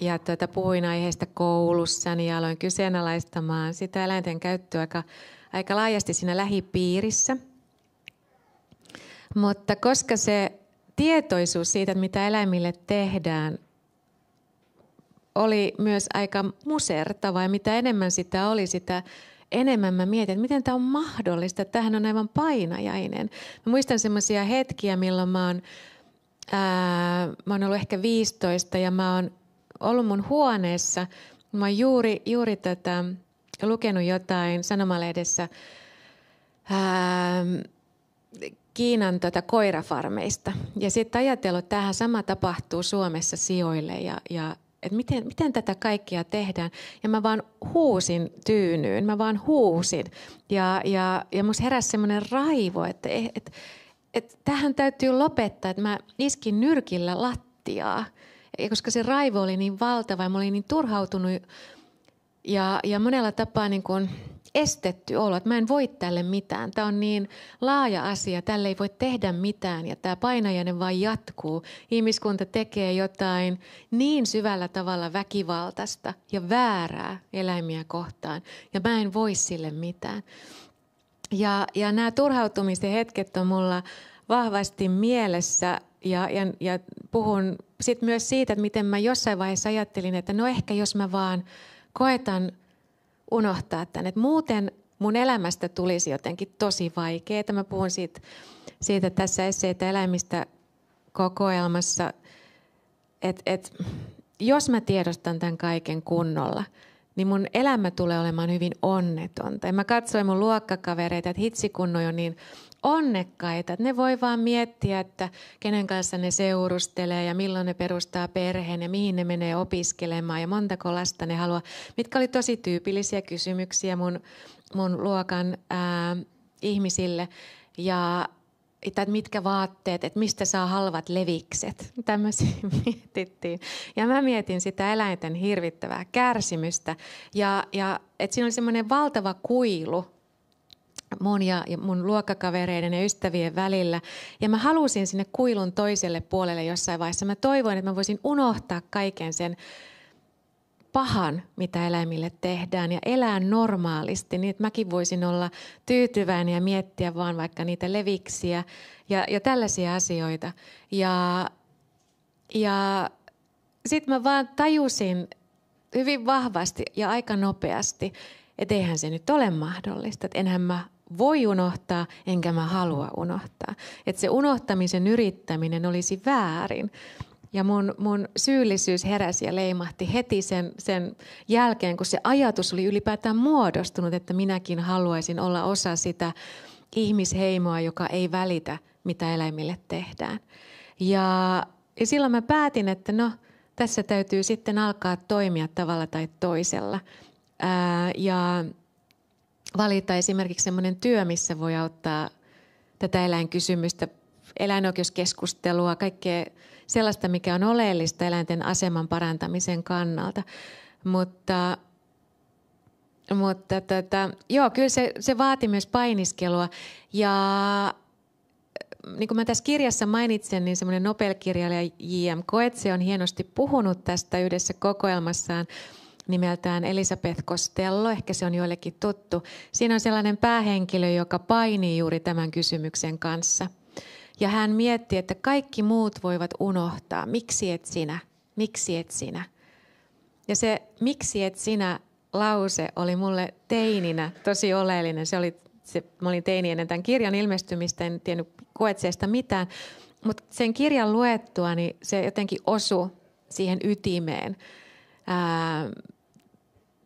ja tuota, puhuin aiheesta koulussa, niin aloin kyseenalaistamaan sitä eläinten käyttöä aika, aika laajasti siinä lähipiirissä. Mutta koska se tietoisuus siitä, mitä eläimille tehdään, oli myös aika musertava ja mitä enemmän sitä oli, sitä enemmän mä mietin, että miten tämä on mahdollista. Tähän on aivan painajainen. Mä muistan semmoisia hetkiä, milloin mä oon, ää, mä oon ollut ehkä 15 ja mä oon ollut mun huoneessa. Mä oon juuri, juuri tätä, lukenut jotain sanomalehdessä ää, Kiinan tota, koirafarmeista. Ja sitten ajatellut, että tähän sama tapahtuu Suomessa sijoille ja, ja että miten, miten tätä kaikkea tehdään. Ja mä vaan huusin tyynyyn, mä vaan huusin. Ja, ja, ja musta heräsi semmoinen raivo, että eh, et, et, tähän täytyy lopettaa, että mä iskin nyrkillä lattiaa. Ja koska se raivo oli niin valtava ja mä olin niin turhautunut ja, ja monella tapaa niin kuin – estetty olo, että mä en voi tälle mitään. Tämä on niin laaja asia, tälle ei voi tehdä mitään ja tämä painajainen vain jatkuu. Ihmiskunta tekee jotain niin syvällä tavalla väkivaltaista ja väärää eläimiä kohtaan ja mä en voi sille mitään. Ja, ja nämä turhautumisen hetket on mulla vahvasti mielessä ja, ja, ja puhun sitten myös siitä, että miten mä jossain vaiheessa ajattelin, että no ehkä jos mä vaan koetan – unohtaa tämän. että muuten mun elämästä tulisi jotenkin tosi vaikeaa. Mä puhun siitä, siitä tässä esseitä eläimistä kokoelmassa, että et, jos mä tiedostan tämän kaiken kunnolla – niin mun elämä tulee olemaan hyvin onnetonta. Ja mä katsoin mun luokkakavereita, että hitsi kun on niin onnekkaita, että ne voi vaan miettiä, että kenen kanssa ne seurustelee ja milloin ne perustaa perheen ja mihin ne menee opiskelemaan ja montako lasta ne haluaa, mitkä oli tosi tyypillisiä kysymyksiä mun, mun luokan ää, ihmisille. Ja että mitkä vaatteet, että mistä saa halvat levikset. Tämmöisiä [LAUGHS] mietittiin. Ja mä mietin sitä eläinten hirvittävää kärsimystä. Ja, ja että siinä oli semmoinen valtava kuilu mun ja mun luokkakavereiden ja ystävien välillä. Ja mä halusin sinne kuilun toiselle puolelle jossain vaiheessa. Mä toivoin, että mä voisin unohtaa kaiken sen pahan, mitä eläimille tehdään ja elää normaalisti, niin että mäkin voisin olla tyytyväinen ja miettiä vaan vaikka niitä leviksiä ja, ja tällaisia asioita. Ja, ja sitten mä vaan tajusin hyvin vahvasti ja aika nopeasti, että eihän se nyt ole mahdollista, että enhän mä voi unohtaa, enkä mä halua unohtaa. Että se unohtamisen yrittäminen olisi väärin. Ja mun, mun syyllisyys heräsi ja leimahti heti sen, sen jälkeen, kun se ajatus oli ylipäätään muodostunut, että minäkin haluaisin olla osa sitä ihmisheimoa, joka ei välitä, mitä eläimille tehdään. Ja, ja silloin mä päätin, että no, tässä täytyy sitten alkaa toimia tavalla tai toisella. Ää, ja valita esimerkiksi sellainen työ, missä voi auttaa tätä eläinkysymystä, eläinoikeuskeskustelua, kaikkea sellaista, mikä on oleellista eläinten aseman parantamisen kannalta. Mutta, mutta tota, joo, kyllä se, se vaati myös painiskelua. Ja niin kuin mä tässä kirjassa mainitsen, niin semmoinen Nobel-kirjailija J.M. Koetse on hienosti puhunut tästä yhdessä kokoelmassaan nimeltään Elisabeth Costello, ehkä se on joillekin tuttu. Siinä on sellainen päähenkilö, joka painii juuri tämän kysymyksen kanssa – ja hän mietti, että kaikki muut voivat unohtaa. Miksi et sinä? Miksi et sinä? Ja se miksi et sinä lause oli mulle teininä tosi oleellinen. Se oli, se, mä olin teini ennen tämän kirjan ilmestymistä, en tiennyt koetseesta mitään. Mutta sen kirjan luettua, niin se jotenkin osu siihen ytimeen. Ää,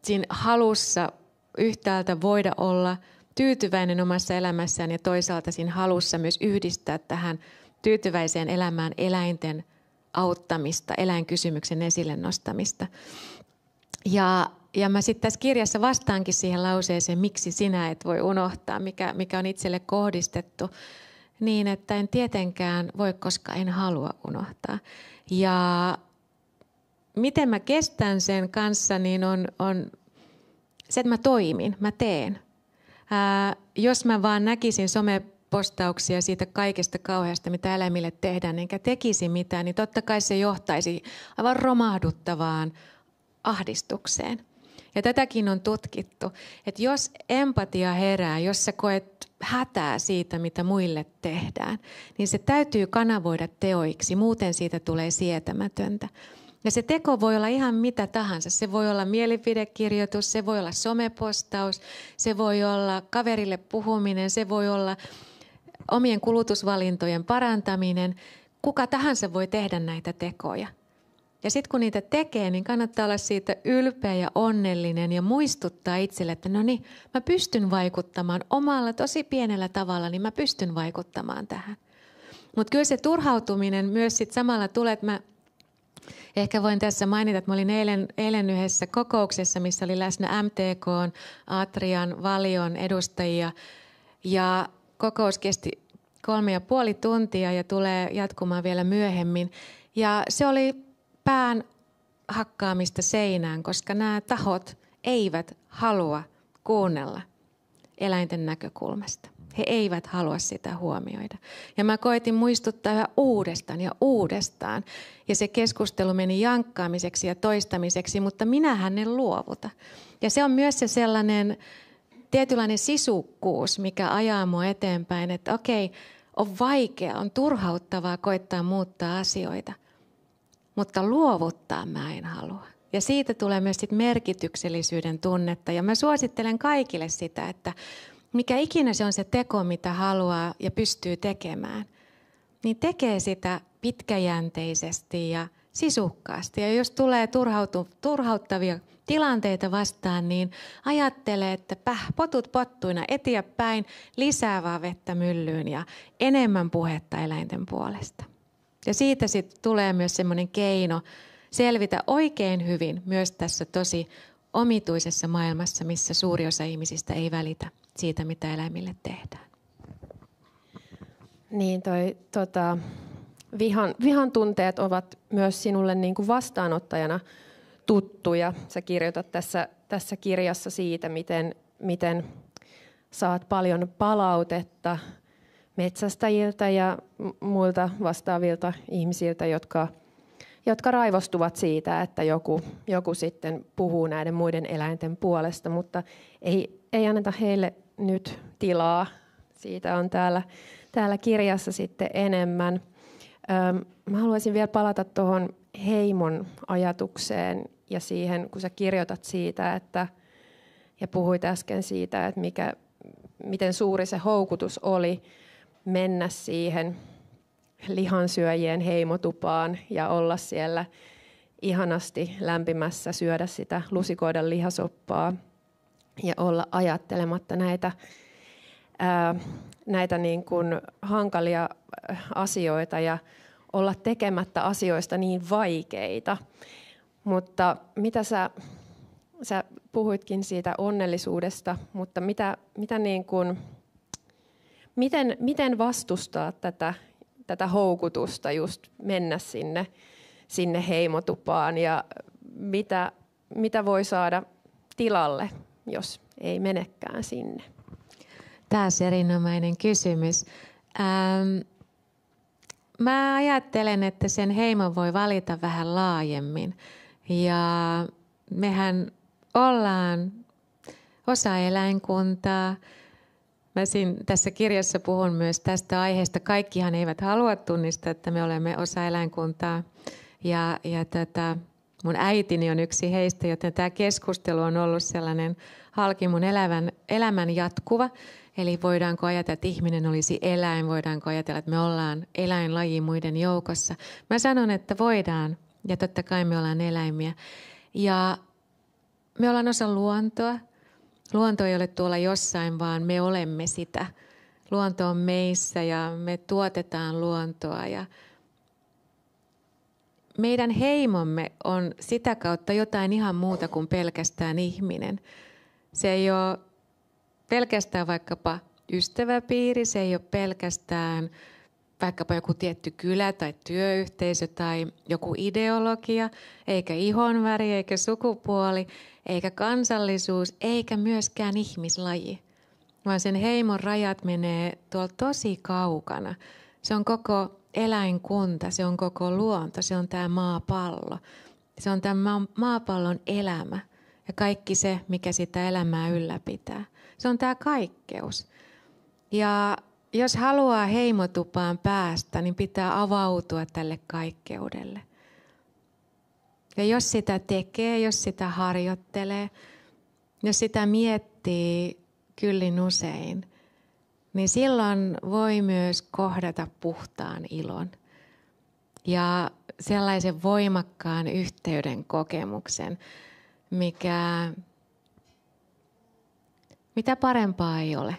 siinä halussa yhtäältä voida olla – tyytyväinen omassa elämässään ja toisaalta siinä halussa myös yhdistää tähän tyytyväiseen elämään eläinten auttamista, eläinkysymyksen esille nostamista. Ja, ja mä sitten tässä kirjassa vastaankin siihen lauseeseen, miksi sinä et voi unohtaa, mikä, mikä on itselle kohdistettu, niin että en tietenkään voi, koska en halua unohtaa. Ja miten mä kestän sen kanssa, niin on, on se, että mä toimin, mä teen. Ää, jos mä vaan näkisin somepostauksia siitä kaikesta kauheasta, mitä eläimille tehdään, enkä tekisi mitään, niin totta kai se johtaisi aivan romahduttavaan ahdistukseen. Ja tätäkin on tutkittu, että jos empatia herää, jos sä koet hätää siitä, mitä muille tehdään, niin se täytyy kanavoida teoiksi, muuten siitä tulee sietämätöntä. Ja se teko voi olla ihan mitä tahansa. Se voi olla mielipidekirjoitus, se voi olla somepostaus, se voi olla kaverille puhuminen, se voi olla omien kulutusvalintojen parantaminen. Kuka tahansa voi tehdä näitä tekoja. Ja sitten kun niitä tekee, niin kannattaa olla siitä ylpeä ja onnellinen ja muistuttaa itselle, että no niin, mä pystyn vaikuttamaan omalla tosi pienellä tavalla, niin mä pystyn vaikuttamaan tähän. Mutta kyllä se turhautuminen myös sitten samalla tulee, että mä Ehkä voin tässä mainita, että mä olin eilen, eilen yhdessä kokouksessa, missä oli läsnä MTK, Atrian, Valion edustajia ja kokous kesti kolme ja puoli tuntia ja tulee jatkumaan vielä myöhemmin. Ja se oli pään hakkaamista seinään, koska nämä tahot eivät halua kuunnella eläinten näkökulmasta. He eivät halua sitä huomioida. Ja mä koitin muistuttaa uudestaan ja uudestaan. Ja se keskustelu meni jankkaamiseksi ja toistamiseksi, mutta minä ne luovuta. Ja se on myös se sellainen tietynlainen sisukkuus, mikä ajaa mua eteenpäin, että okei, on vaikea, on turhauttavaa koittaa muuttaa asioita, mutta luovuttaa mä en halua. Ja siitä tulee myös sit merkityksellisyyden tunnetta. Ja mä suosittelen kaikille sitä, että mikä ikinä se on se teko, mitä haluaa ja pystyy tekemään, niin tekee sitä pitkäjänteisesti ja sisukkaasti. Ja jos tulee turhautu, turhauttavia tilanteita vastaan, niin ajattele, että päh, potut pottuina eteenpäin, lisää vaan vettä myllyyn ja enemmän puhetta eläinten puolesta. Ja siitä sitten tulee myös semmoinen keino selvitä oikein hyvin myös tässä tosi omituisessa maailmassa, missä suuri osa ihmisistä ei välitä siitä, mitä eläimille tehdään. Niin, toi, tota, vihan, vihan tunteet ovat myös sinulle niin kuin vastaanottajana tuttuja. Sä kirjoitat tässä, tässä kirjassa siitä, miten, miten saat paljon palautetta metsästäjiltä ja muilta vastaavilta ihmisiltä, jotka, jotka raivostuvat siitä, että joku, joku sitten puhuu näiden muiden eläinten puolesta, mutta ei, ei anneta heille nyt tilaa. Siitä on täällä, täällä kirjassa sitten enemmän. Mä haluaisin vielä palata tuohon heimon ajatukseen ja siihen, kun sä kirjoitat siitä, että, ja puhuit äsken siitä, että mikä, miten suuri se houkutus oli mennä siihen lihansyöjien heimotupaan ja olla siellä ihanasti lämpimässä, syödä sitä lusikoidan lihasoppaa – ja olla ajattelematta näitä, ää, näitä niin kuin hankalia asioita ja olla tekemättä asioista niin vaikeita. Mutta mitä sä, sä puhuitkin siitä onnellisuudesta, mutta mitä, mitä niin kuin, miten, miten vastustaa tätä, tätä houkutusta just mennä sinne, sinne heimotupaan ja mitä, mitä voi saada tilalle jos ei menekään sinne? on erinomainen kysymys. Ähm, mä ajattelen, että sen heimon voi valita vähän laajemmin. Ja mehän ollaan osa eläinkuntaa. Mä siinä, tässä kirjassa puhun myös tästä aiheesta. Kaikkihan eivät halua tunnistaa, että me olemme osa eläinkuntaa. Ja, ja tätä, tota, Mun äitini on yksi heistä, joten tämä keskustelu on ollut sellainen halki mun elämän, elämän jatkuva. Eli voidaanko ajatella, että ihminen olisi eläin, voidaanko ajatella, että me ollaan eläinlaji muiden joukossa. Mä sanon, että voidaan, ja totta kai me ollaan eläimiä. Ja me ollaan osa luontoa. Luonto ei ole tuolla jossain, vaan me olemme sitä. Luonto on meissä ja me tuotetaan luontoa ja meidän heimomme on sitä kautta jotain ihan muuta kuin pelkästään ihminen. Se ei ole pelkästään vaikkapa ystäväpiiri, se ei ole pelkästään vaikkapa joku tietty kylä tai työyhteisö tai joku ideologia, eikä ihonväri, eikä sukupuoli, eikä kansallisuus, eikä myöskään ihmislaji. Vaan sen heimon rajat menee tuolla tosi kaukana. Se on koko eläinkunta, se on koko luonto, se on tämä maapallo. Se on tämä maapallon elämä ja kaikki se, mikä sitä elämää ylläpitää. Se on tämä kaikkeus. Ja jos haluaa heimotupaan päästä, niin pitää avautua tälle kaikkeudelle. Ja jos sitä tekee, jos sitä harjoittelee, jos sitä miettii kyllin usein – niin silloin voi myös kohdata puhtaan ilon ja sellaisen voimakkaan yhteyden kokemuksen, mikä, mitä parempaa ei ole.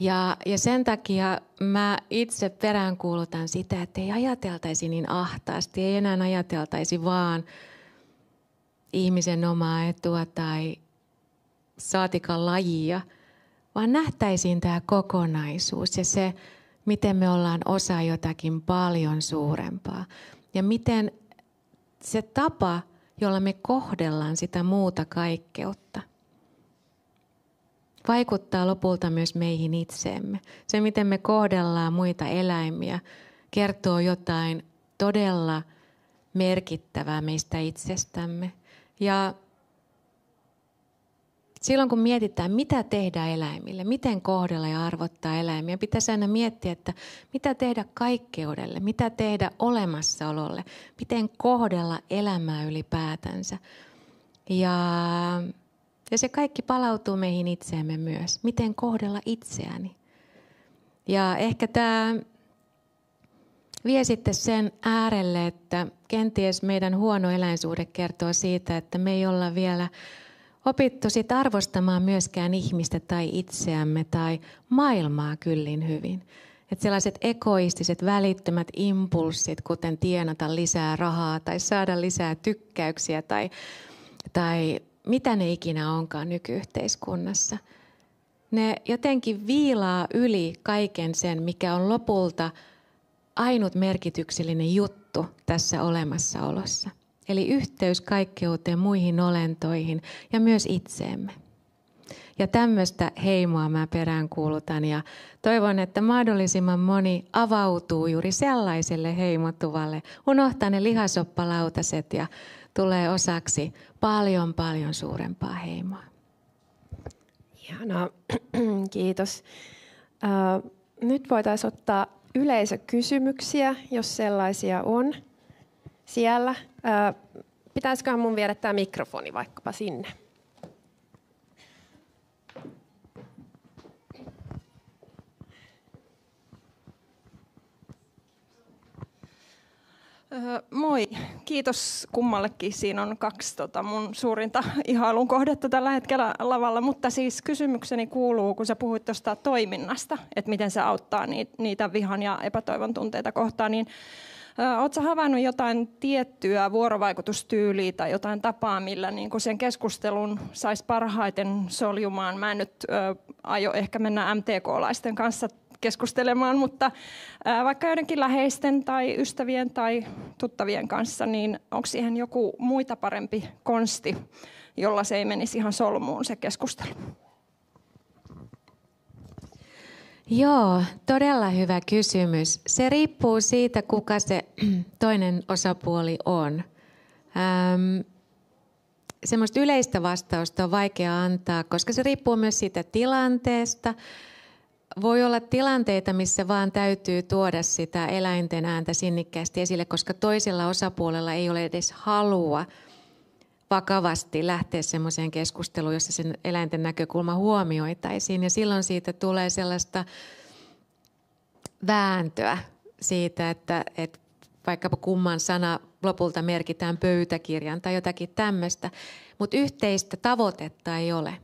Ja, ja sen takia mä itse peräänkuulutan sitä, että ei ajateltaisi niin ahtaasti, ei enää ajateltaisi vaan ihmisen omaa etua tai saatika lajia – vaan nähtäisiin tämä kokonaisuus ja se, miten me ollaan osa jotakin paljon suurempaa. Ja miten se tapa, jolla me kohdellaan sitä muuta kaikkeutta, vaikuttaa lopulta myös meihin itseemme. Se, miten me kohdellaan muita eläimiä, kertoo jotain todella merkittävää meistä itsestämme. Ja Silloin kun mietitään, mitä tehdä eläimille, miten kohdella ja arvottaa eläimiä, pitäisi aina miettiä, että mitä tehdä kaikkeudelle, mitä tehdä olemassaololle, miten kohdella elämää ylipäätänsä. Ja, ja se kaikki palautuu meihin itseemme myös, miten kohdella itseäni. Ja ehkä tämä vie sitten sen äärelle, että kenties meidän huono eläinsuhde kertoo siitä, että me ei olla vielä – opittu sit arvostamaan myöskään ihmistä tai itseämme tai maailmaa kyllin hyvin. Että sellaiset egoistiset, välittömät impulssit, kuten tienata lisää rahaa tai saada lisää tykkäyksiä tai, tai mitä ne ikinä onkaan nykyyhteiskunnassa, ne jotenkin viilaa yli kaiken sen, mikä on lopulta ainut merkityksellinen juttu tässä olemassaolossa. Eli yhteys kaikkeuteen, muihin olentoihin ja myös itseemme. Ja tämmöistä heimoa mä peräänkuulutan ja toivon, että mahdollisimman moni avautuu juuri sellaiselle heimottuvalle, unohtaa ne lihasoppalautaset ja tulee osaksi paljon paljon suurempaa heimoa. Ihanaa, [CLEARS THROAT] kiitos. Äh, nyt voitaisiin ottaa yleisökysymyksiä, jos sellaisia on siellä. pitäisikö mun viedä tämä mikrofoni vaikkapa sinne? Moi, kiitos kummallekin. Siinä on kaksi tota, mun suurinta [LAUGHS] ihailun kohdetta tällä hetkellä lavalla, mutta siis kysymykseni kuuluu, kun sä puhuit tuosta toiminnasta, että miten se auttaa niitä, niitä vihan ja epätoivon tunteita kohtaan, niin Oletko havainnut jotain tiettyä vuorovaikutustyyliä tai jotain tapaa, millä niin sen keskustelun saisi parhaiten soljumaan? Mä en nyt ö, aio ehkä mennä MTK-laisten kanssa keskustelemaan, mutta ö, vaikka joidenkin läheisten tai ystävien tai tuttavien kanssa, niin onko siihen joku muita parempi konsti, jolla se ei menisi ihan solmuun se keskustelu? Joo, todella hyvä kysymys. Se riippuu siitä, kuka se [CLEARS THROAT] toinen osapuoli on. Ähm, semmoista yleistä vastausta on vaikea antaa, koska se riippuu myös siitä tilanteesta. Voi olla tilanteita, missä vaan täytyy tuoda sitä eläinten ääntä sinnikkäästi esille, koska toisella osapuolella ei ole edes halua – vakavasti lähteä semmoiseen keskusteluun, jossa sen eläinten näkökulma huomioitaisiin. Ja silloin siitä tulee sellaista vääntöä siitä, että, että vaikkapa kumman sana lopulta merkitään pöytäkirjan tai jotakin tämmöistä, mutta yhteistä tavoitetta ei ole.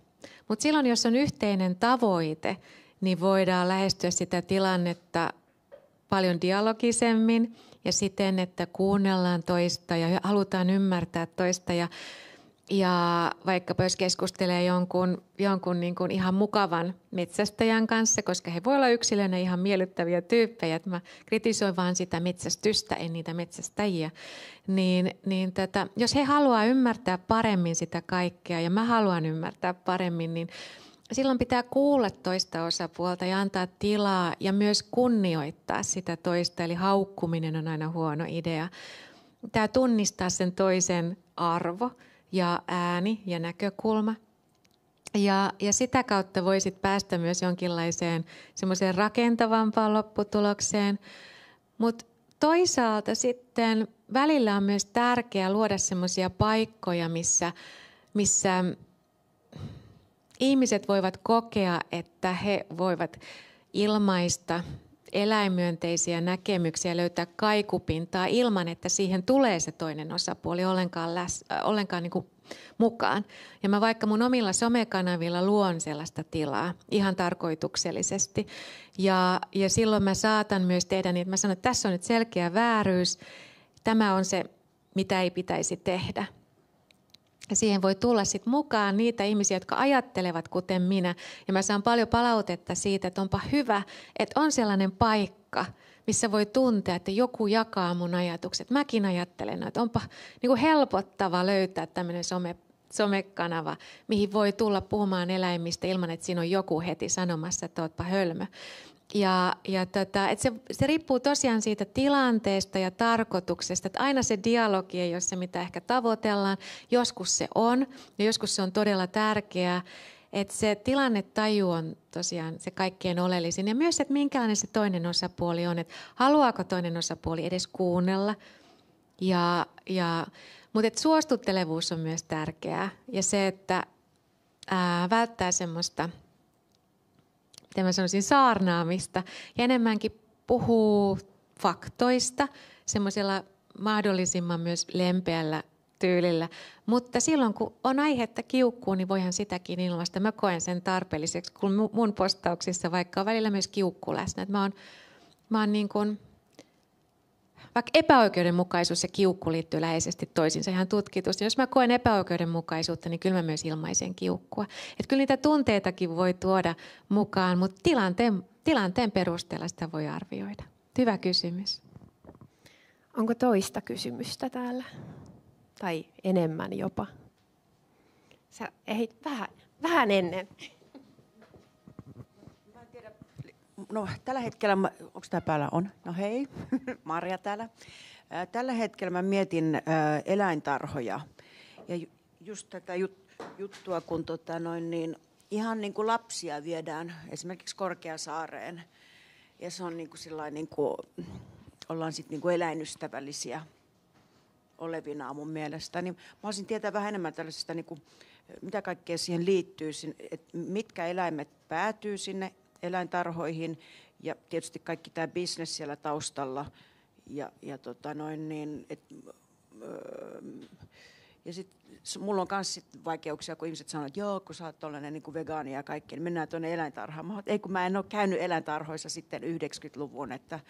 Mutta silloin, jos on yhteinen tavoite, niin voidaan lähestyä sitä tilannetta paljon dialogisemmin – ja siten, että kuunnellaan toista ja halutaan ymmärtää toista ja, ja vaikkapa jos keskustelee jonkun, jonkun niin kuin ihan mukavan metsästäjän kanssa, koska he voi olla yksilönä ihan miellyttäviä tyyppejä, että mä kritisoin vaan sitä metsästystä, en niitä metsästäjiä, niin, niin tätä, jos he haluaa ymmärtää paremmin sitä kaikkea ja mä haluan ymmärtää paremmin, niin – silloin pitää kuulla toista osapuolta ja antaa tilaa ja myös kunnioittaa sitä toista. Eli haukkuminen on aina huono idea. Tämä tunnistaa sen toisen arvo ja ääni ja näkökulma. Ja, ja sitä kautta voisit päästä myös jonkinlaiseen semmoiseen rakentavampaan lopputulokseen. Mutta toisaalta sitten välillä on myös tärkeää luoda semmoisia paikkoja, missä, missä ihmiset voivat kokea, että he voivat ilmaista eläinmyönteisiä näkemyksiä, löytää kaikupintaa ilman, että siihen tulee se toinen osapuoli ollenkaan, läs, äh, ollenkaan niin kuin mukaan. Ja mä vaikka mun omilla somekanavilla luon sellaista tilaa ihan tarkoituksellisesti. Ja, ja silloin mä saatan myös tehdä niin, että mä sanon, että tässä on nyt selkeä vääryys. Tämä on se, mitä ei pitäisi tehdä. Ja siihen voi tulla sitten mukaan niitä ihmisiä, jotka ajattelevat kuten minä. Ja mä saan paljon palautetta siitä, että onpa hyvä, että on sellainen paikka, missä voi tuntea, että joku jakaa mun ajatukset. Mäkin ajattelen, että onpa niin helpottava löytää tämmöinen some, somekanava, mihin voi tulla puhumaan eläimistä ilman, että siinä on joku heti sanomassa, että ootpa hölmö. Ja, ja tota, et se, se riippuu tosiaan siitä tilanteesta ja tarkoituksesta. Että aina se dialogi ei ole se, mitä ehkä tavoitellaan. Joskus se on ja joskus se on todella tärkeää. Että se tilannetaju on tosiaan se kaikkein oleellisin. Ja myös, että minkälainen se toinen osapuoli on. Että haluaako toinen osapuoli edes kuunnella. Ja, ja, mutta et suostuttelevuus on myös tärkeää. Ja se, että ää, välttää semmoista – miten mä sanoisin, saarnaamista ja enemmänkin puhuu faktoista semmoisella mahdollisimman myös lempeällä tyylillä. Mutta silloin, kun on aihetta kiukkuun, niin voihan sitäkin ilmaista. Mä koen sen tarpeelliseksi, kun mun postauksissa vaikka on välillä myös kiukku läsnä. Että mä oon, mä oon niin kuin vaikka epäoikeudenmukaisuus ja kiukku liittyy läheisesti toisiinsa ihan tutkitusti. Jos mä koen epäoikeudenmukaisuutta, niin kyllä mä myös ilmaisen kiukkua. Että kyllä niitä tunteitakin voi tuoda mukaan, mutta tilanteen, tilanteen perusteella sitä voi arvioida. Hyvä kysymys. Onko toista kysymystä täällä? Tai enemmän jopa? Sä ehdit vähän, vähän ennen. No, tällä hetkellä, onko tämä päällä on? No hei, [LAUGHS] Marja täällä. Tällä hetkellä mä mietin eläintarhoja ja just tätä jut- juttua, kun tota noin, niin ihan niin kuin lapsia viedään esimerkiksi Korkeasaareen ja se on niin kuin sillain niin kuin, ollaan sitten niin kuin eläinystävällisiä olevina mun mielestä. Niin mä olisin tietää vähän enemmän tällaisesta, niin kuin, mitä kaikkea siihen liittyy, että mitkä eläimet päätyy sinne eläintarhoihin ja tietysti kaikki tämä bisnes siellä taustalla. Ja, ja, tota noin, niin, et, öö, ja sit, mulla on myös vaikeuksia, kun ihmiset sanoo, että joo, kun sä oot tollainen niin vegaani ja kaikki, niin mennään tuonne eläintarhaan. Mä, ei, kun mä en ole käynyt eläintarhoissa sitten 90-luvun, että,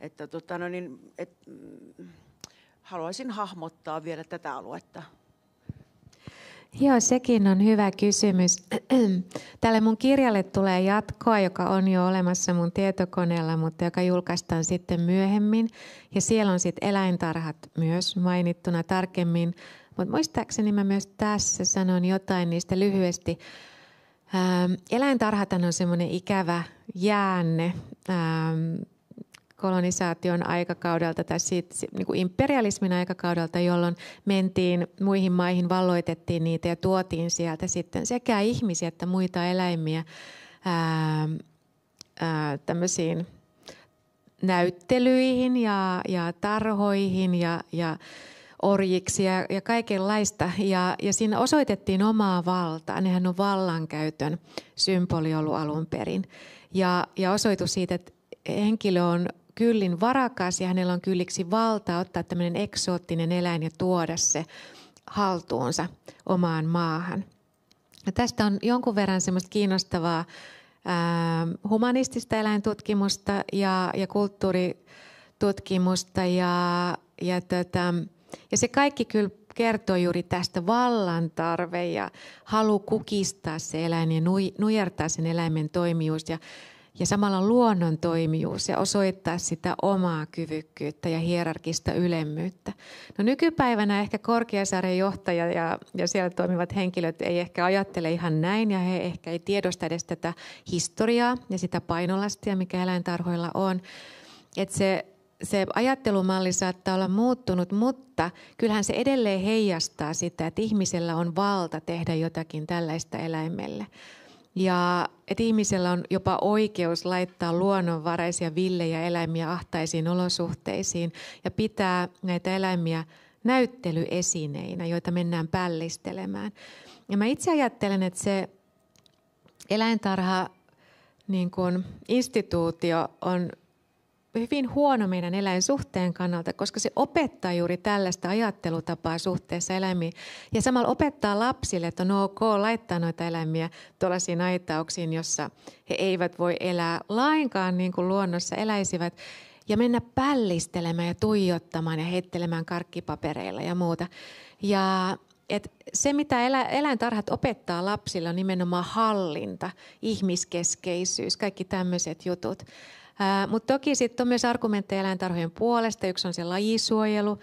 että tota noin, niin, et, mm, haluaisin hahmottaa vielä tätä aluetta. Joo, sekin on hyvä kysymys. [CLEARS THROAT] Tälle mun kirjalle tulee jatkoa, joka on jo olemassa mun tietokoneella, mutta joka julkaistaan sitten myöhemmin. Ja siellä on sitten eläintarhat myös mainittuna tarkemmin. Mutta muistaakseni mä myös tässä sanon jotain niistä lyhyesti. Ähm, eläintarhat on semmoinen ikävä jäänne. Ähm, kolonisaation aikakaudelta tai siitä, niin kuin imperialismin aikakaudelta, jolloin mentiin muihin maihin, valloitettiin niitä ja tuotiin sieltä sitten sekä ihmisiä että muita eläimiä ää, ää, tämmöisiin näyttelyihin ja, ja tarhoihin ja, ja orjiksi ja, ja kaikenlaista. Ja, ja siinä osoitettiin omaa valtaa. Nehän on vallankäytön symboli ollut alun perin. Ja, ja osoitus siitä, että henkilö on kyllin varakas ja hänellä on kylliksi valta ottaa tämmöinen eksoottinen eläin ja tuoda se haltuunsa omaan maahan. Ja tästä on jonkun verran semmoista kiinnostavaa ähm, humanistista eläintutkimusta ja, ja kulttuuritutkimusta ja, ja, tätä, tota, ja se kaikki kyllä kertoo juuri tästä vallan tarve ja halu kukistaa se eläin ja nujertaa sen eläimen toimijuus ja ja samalla luonnon toimijuus ja osoittaa sitä omaa kyvykkyyttä ja hierarkista ylemmyyttä. No nykypäivänä ehkä Korkeasaaren johtaja ja, ja siellä toimivat henkilöt ei ehkä ajattele ihan näin ja he ehkä ei tiedosta edes tätä historiaa ja sitä painolastia, mikä eläintarhoilla on. Että se se ajattelumalli saattaa olla muuttunut, mutta kyllähän se edelleen heijastaa sitä, että ihmisellä on valta tehdä jotakin tällaista eläimelle. Ja että ihmisellä on jopa oikeus laittaa luonnonvaraisia villejä eläimiä ahtaisiin olosuhteisiin ja pitää näitä eläimiä näyttelyesineinä, joita mennään pällistelemään. Ja mä itse ajattelen, että se eläintarha niin kuin instituutio on hyvin huono meidän eläinsuhteen kannalta, koska se opettaa juuri tällaista ajattelutapaa suhteessa eläimiin. Ja samalla opettaa lapsille, että on ok laittaa noita eläimiä tuollaisiin aitauksiin, jossa he eivät voi elää lainkaan niin kuin luonnossa eläisivät ja mennä pällistelemään ja tuijottamaan ja heittelemään karkkipapereilla ja muuta. Ja et se, mitä elä, eläintarhat opettaa lapsille, on nimenomaan hallinta, ihmiskeskeisyys, kaikki tämmöiset jutut. Mutta toki sitten on myös argumentteja eläintarhojen puolesta. Yksi on se lajisuojelu.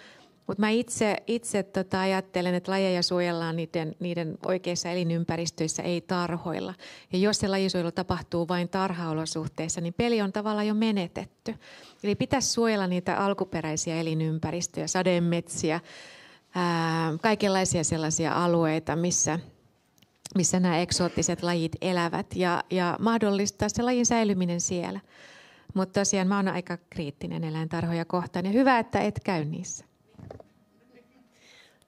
Mutta mä itse, itse tota ajattelen, että lajeja suojellaan niiden, niiden oikeissa elinympäristöissä, ei tarhoilla. Ja jos se lajisuojelu tapahtuu vain tarhaolosuhteissa, niin peli on tavallaan jo menetetty. Eli pitäisi suojella niitä alkuperäisiä elinympäristöjä, sademetsiä, ää, kaikenlaisia sellaisia alueita, missä, missä nämä eksoottiset lajit elävät ja, ja mahdollistaa se lajin säilyminen siellä. Mutta tosiaan mä oon aika kriittinen eläintarhoja kohtaan ja hyvä, että et käy niissä.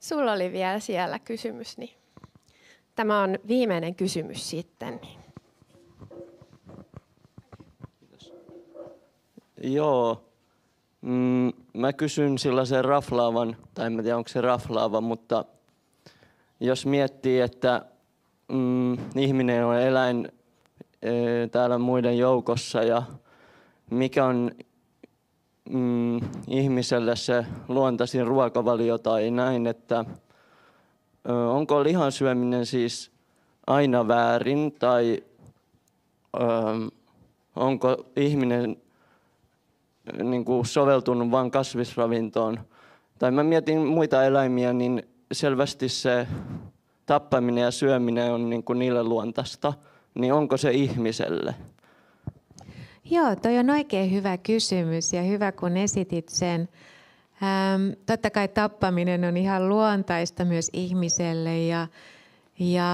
Sulla oli vielä siellä kysymys, niin tämä on viimeinen kysymys sitten. Niin. Kiitos. Joo, mm, mä kysyn sellaisen raflaavan, tai en tiedä onko se raflaava, mutta jos miettii, että mm, ihminen on eläin e, täällä muiden joukossa ja mikä on mm, ihmiselle se luontaisin ruokavalio tai näin, että onko lihan syöminen siis aina väärin tai ö, onko ihminen niin kuin soveltunut vain kasvisravintoon. Tai mä mietin muita eläimiä, niin selvästi se tappaminen ja syöminen on niin kuin niille luontaista, niin onko se ihmiselle? Joo, toi on oikein hyvä kysymys ja hyvä kun esitit sen. Ähm, totta kai tappaminen on ihan luontaista myös ihmiselle ja, ja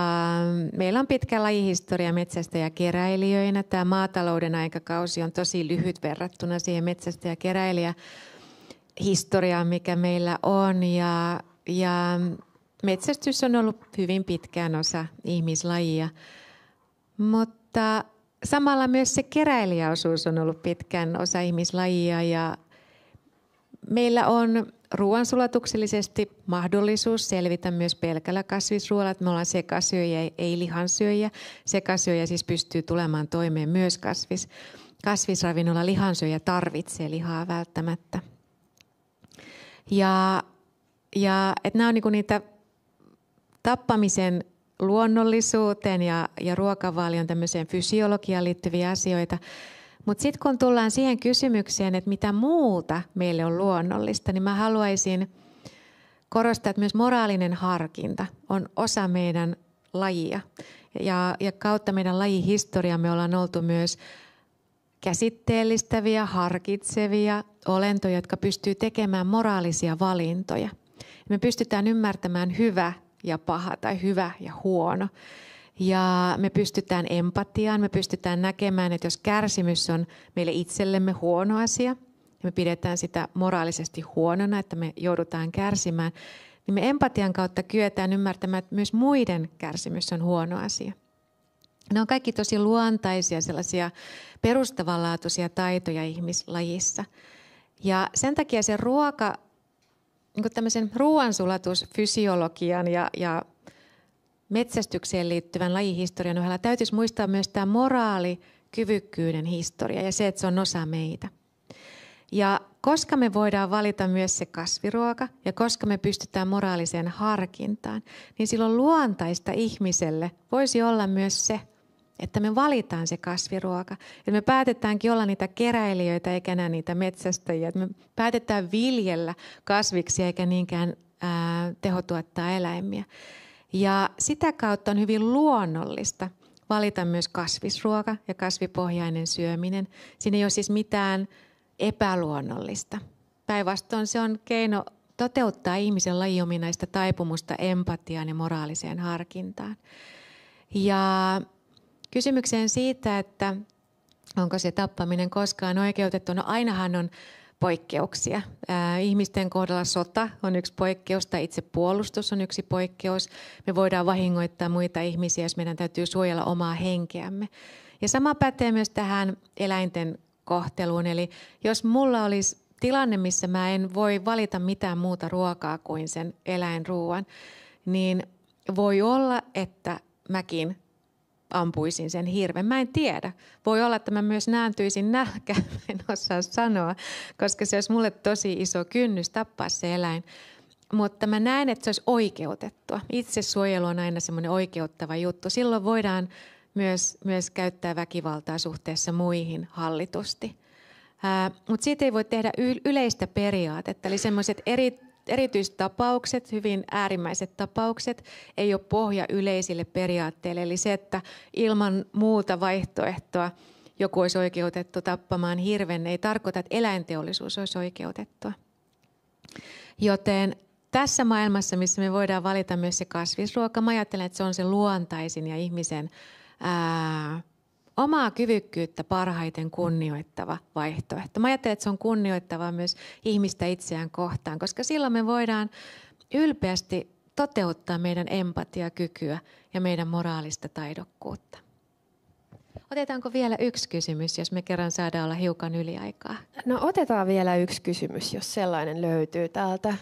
meillä on pitkä lajihistoria keräilijöinä. Tämä maatalouden aikakausi on tosi lyhyt verrattuna siihen ja historiaan, mikä meillä on ja, ja metsästys on ollut hyvin pitkään osa ihmislajia. Mutta samalla myös se keräilijäosuus on ollut pitkän osa ihmislajia ja meillä on ruoansulatuksellisesti mahdollisuus selvitä myös pelkällä kasvisruoalla, me ollaan sekasyöjä, ei lihansyöjä. Sekasyöjä siis pystyy tulemaan toimeen myös kasvis, kasvisravinnolla. Lihansyöjä tarvitsee lihaa välttämättä. Ja, ja et nämä on niinku niitä tappamisen luonnollisuuteen ja, ja ruokavalion tämmöiseen fysiologiaan liittyviä asioita. Mutta sitten kun tullaan siihen kysymykseen, että mitä muuta meille on luonnollista, niin mä haluaisin korostaa, että myös moraalinen harkinta on osa meidän lajia. Ja, ja kautta meidän lajihistoria me ollaan oltu myös käsitteellistäviä, harkitsevia olentoja, jotka pystyy tekemään moraalisia valintoja. Me pystytään ymmärtämään hyvä ja paha tai hyvä ja huono. Ja me pystytään empatiaan, me pystytään näkemään, että jos kärsimys on meille itsellemme huono asia, ja me pidetään sitä moraalisesti huonona, että me joudutaan kärsimään, niin me empatian kautta kyetään ymmärtämään, että myös muiden kärsimys on huono asia. Ne on kaikki tosi luontaisia, sellaisia perustavanlaatuisia taitoja ihmislajissa. Ja sen takia se ruoka niin tämmöisen ruoansulatusfysiologian ja, ja metsästykseen liittyvän lajihistorian ohella täytyisi muistaa myös tämä moraali, kyvykkyyden historia ja se, että se on osa meitä. Ja koska me voidaan valita myös se kasviruoka ja koska me pystytään moraaliseen harkintaan, niin silloin luontaista ihmiselle voisi olla myös se – että me valitaan se kasviruoka. Että me päätetäänkin olla niitä keräilijöitä eikä enää niitä metsästäjiä. Että me päätetään viljellä kasviksi eikä niinkään ää, tehotuottaa eläimiä. Ja sitä kautta on hyvin luonnollista valita myös kasvisruoka ja kasvipohjainen syöminen. Siinä ei ole siis mitään epäluonnollista. Päinvastoin se on keino toteuttaa ihmisen lajiominaista taipumusta empatiaan ja moraaliseen harkintaan. Ja kysymykseen siitä, että onko se tappaminen koskaan oikeutettu, no ainahan on poikkeuksia. ihmisten kohdalla sota on yksi poikkeus tai itsepuolustus on yksi poikkeus. Me voidaan vahingoittaa muita ihmisiä, jos meidän täytyy suojella omaa henkeämme. Ja sama pätee myös tähän eläinten kohteluun. Eli jos mulla olisi tilanne, missä mä en voi valita mitään muuta ruokaa kuin sen eläinruuan, niin voi olla, että mäkin ampuisin sen hirven. Mä en tiedä. Voi olla, että mä myös nääntyisin nälkään, [LAUGHS] mä en osaa sanoa, koska se olisi mulle tosi iso kynnys tappaa se eläin. Mutta mä näen, että se olisi oikeutettua. Itse suojelu on aina semmoinen oikeuttava juttu. Silloin voidaan myös, myös käyttää väkivaltaa suhteessa muihin hallitusti. Mutta siitä ei voi tehdä yleistä periaatetta, eli semmoiset eri erityistapaukset, hyvin äärimmäiset tapaukset, ei ole pohja yleisille periaatteille. Eli se, että ilman muuta vaihtoehtoa joku olisi oikeutettu tappamaan hirven, ei tarkoita, että eläinteollisuus olisi oikeutettua. Joten tässä maailmassa, missä me voidaan valita myös se kasvisruoka, mä ajattelen, että se on se luontaisin ja ihmisen ää, omaa kyvykkyyttä parhaiten kunnioittava vaihtoehto. Mä ajattelen, että se on kunnioittava myös ihmistä itseään kohtaan, koska silloin me voidaan ylpeästi toteuttaa meidän empatiakykyä ja meidän moraalista taidokkuutta. Otetaanko vielä yksi kysymys, jos me kerran saadaan olla hiukan yliaikaa? No otetaan vielä yksi kysymys, jos sellainen löytyy täältä.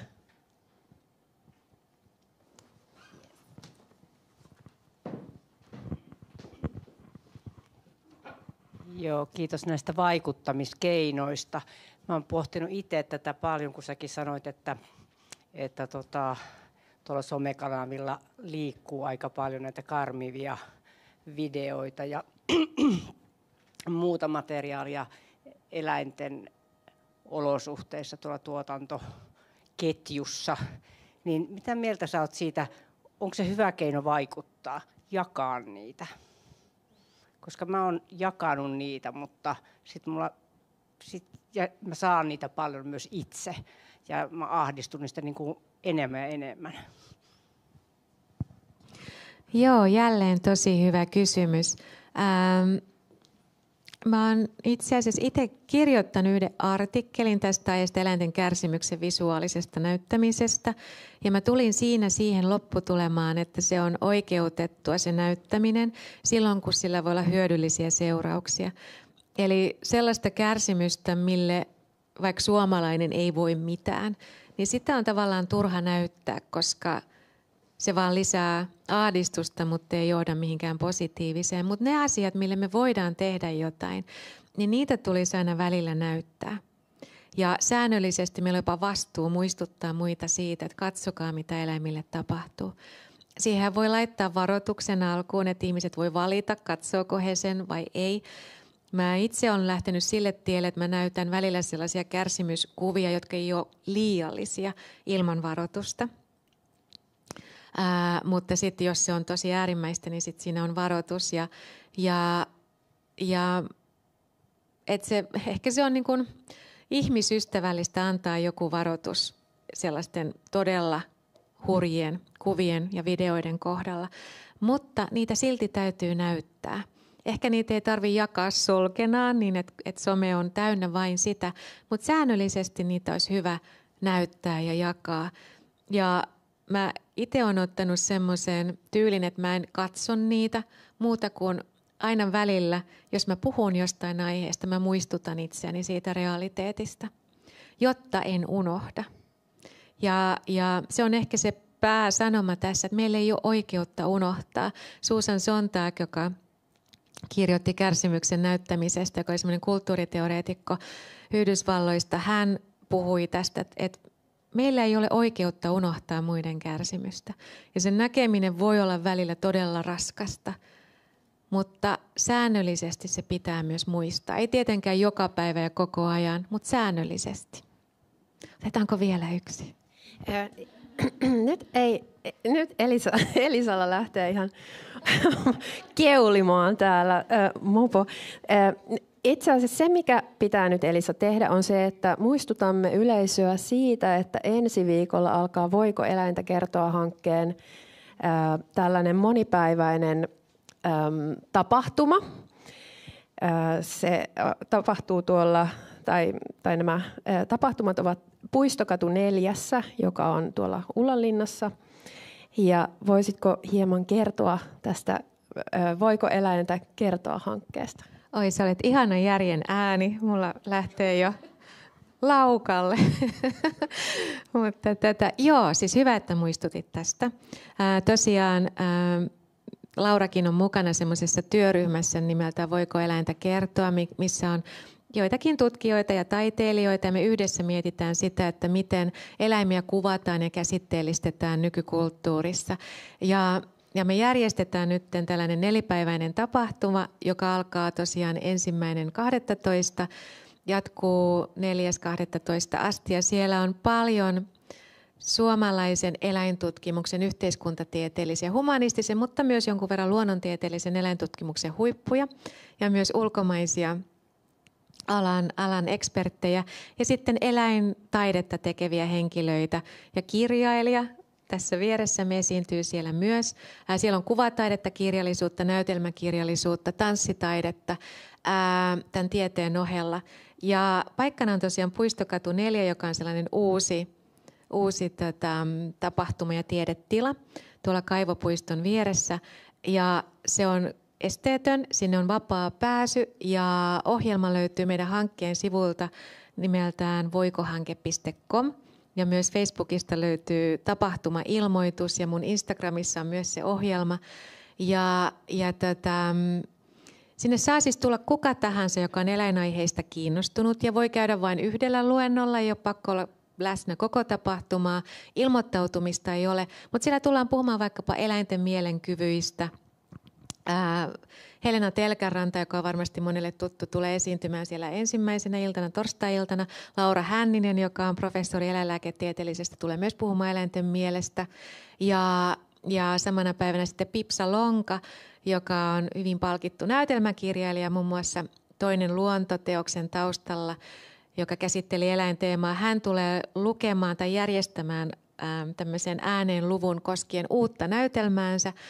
Joo, kiitos näistä vaikuttamiskeinoista. Mä oon pohtinut itse tätä paljon, kun säkin sanoit, että, että tota, tuolla somekanavilla liikkuu aika paljon näitä karmivia videoita ja [CLEARS THROAT] muuta materiaalia eläinten olosuhteissa tuolla tuotantoketjussa. Niin mitä mieltä sä oot siitä, onko se hyvä keino vaikuttaa, jakaa niitä? koska mä oon jakanut niitä, mutta sit mulla, sit, ja mä saan niitä paljon myös itse ja mä ahdistun niistä niin kuin enemmän ja enemmän. Joo, jälleen tosi hyvä kysymys. Ähm, Mä oon itse asiassa itse kirjoittanut yhden artikkelin tästä aiheesta eläinten kärsimyksen visuaalisesta näyttämisestä. Ja mä tulin siinä siihen lopputulemaan, että se on oikeutettua se näyttäminen silloin, kun sillä voi olla hyödyllisiä seurauksia. Eli sellaista kärsimystä, mille vaikka suomalainen ei voi mitään, niin sitä on tavallaan turha näyttää, koska se vaan lisää ahdistusta, mutta ei johda mihinkään positiiviseen. Mutta ne asiat, mille me voidaan tehdä jotain, niin niitä tulisi aina välillä näyttää. Ja säännöllisesti meillä on jopa vastuu muistuttaa muita siitä, että katsokaa mitä eläimille tapahtuu. Siihen voi laittaa varoituksen alkuun, että ihmiset voi valita, katsooko he sen vai ei. Mä itse olen lähtenyt sille tielle, että mä näytän välillä sellaisia kärsimyskuvia, jotka ei ole liiallisia ilman varoitusta – Ää, mutta sitten jos se on tosi äärimmäistä, niin sit siinä on varoitus. Ja, ja, ja et se, ehkä se on niin kun ihmisystävällistä antaa joku varoitus sellaisten todella hurjien kuvien ja videoiden kohdalla. Mutta niitä silti täytyy näyttää. Ehkä niitä ei tarvitse jakaa sulkenaan niin, että et some on täynnä vain sitä, mutta säännöllisesti niitä olisi hyvä näyttää ja jakaa. Ja mä itse olen ottanut semmoisen tyylin, että mä en katso niitä muuta kuin aina välillä, jos mä puhun jostain aiheesta, mä muistutan itseäni siitä realiteetista, jotta en unohda. Ja, ja se on ehkä se pääsanoma tässä, että meillä ei ole oikeutta unohtaa. Susan Sontag, joka kirjoitti kärsimyksen näyttämisestä, joka oli semmoinen kulttuuriteoreetikko Yhdysvalloista, hän puhui tästä, että meillä ei ole oikeutta unohtaa muiden kärsimystä. Ja sen näkeminen voi olla välillä todella raskasta, mutta säännöllisesti se pitää myös muistaa. Ei tietenkään joka päivä ja koko ajan, mutta säännöllisesti. Otetaanko vielä yksi? [CLEARS THROAT] Nyt ei, nyt Elisa, [LAUGHS] Elisalla lähtee ihan [LAUGHS] keulimaan täällä mopo. Itse asiassa se, mikä pitää nyt Elisa tehdä, on se, että muistutamme yleisöä siitä, että ensi viikolla alkaa Voiko eläintä kertoa hankkeen äh, tällainen monipäiväinen ähm, tapahtuma. Äh, se tapahtuu tuolla, tai, tai nämä äh, tapahtumat ovat Puistokatu neljässä, joka on tuolla Ullanlinnassa. Ja voisitko hieman kertoa tästä Voiko eläintä kertoa hankkeesta? Oi, sä olet ihana järjen ääni. Mulla lähtee jo laukalle. [LAUGHS] Mutta tätä, joo, siis hyvä, että muistutit tästä. Ää, tosiaan ää, Laurakin on mukana semmoisessa työryhmässä nimeltä Voiko eläintä kertoa, missä on joitakin tutkijoita ja taiteilijoita ja me yhdessä mietitään sitä, että miten eläimiä kuvataan ja käsitteellistetään nykykulttuurissa. Ja ja me järjestetään nyt tällainen nelipäiväinen tapahtuma, joka alkaa tosiaan ensimmäinen 12. jatkuu 4.12. asti ja siellä on paljon suomalaisen eläintutkimuksen yhteiskuntatieteellisiä, humanistisen, mutta myös jonkun verran luonnontieteellisen eläintutkimuksen huippuja ja myös ulkomaisia alan, alan eksperttejä ja sitten eläintaidetta tekeviä henkilöitä ja kirjailija tässä vieressämme esiintyy siellä myös. siellä on kuvataidetta, kirjallisuutta, näytelmäkirjallisuutta, tanssitaidetta tämän tieteen ohella. Ja paikkana on tosiaan Puistokatu 4, joka on sellainen uusi, uusi tätä, tota, tapahtuma- ja tiedetila tuolla Kaivopuiston vieressä. Ja se on esteetön, sinne on vapaa pääsy ja ohjelma löytyy meidän hankkeen sivulta nimeltään voikohanke.com. Ja myös Facebookista löytyy tapahtuma-ilmoitus ja mun Instagramissa on myös se ohjelma. Ja, ja tätä, tota, sinne saa siis tulla kuka tahansa, joka on eläinaiheista kiinnostunut ja voi käydä vain yhdellä luennolla, ei ole pakko olla läsnä koko tapahtumaa, ilmoittautumista ei ole, mutta siellä tullaan puhumaan vaikkapa eläinten mielenkyvyistä – Helena Telkäranta, joka on varmasti monelle tuttu, tulee esiintymään siellä ensimmäisenä iltana torstai-iltana. Laura Hänninen, joka on professori eläinlääketieteellisestä, tulee myös puhumaan eläinten mielestä. Ja, ja samana päivänä sitten Pipsa Lonka, joka on hyvin palkittu näytelmäkirjailija, muun muassa toinen luontoteoksen taustalla, joka käsitteli eläinteemaa. Hän tulee lukemaan tai järjestämään tämmöisen ääneen luvun koskien uutta näytelmäänsä –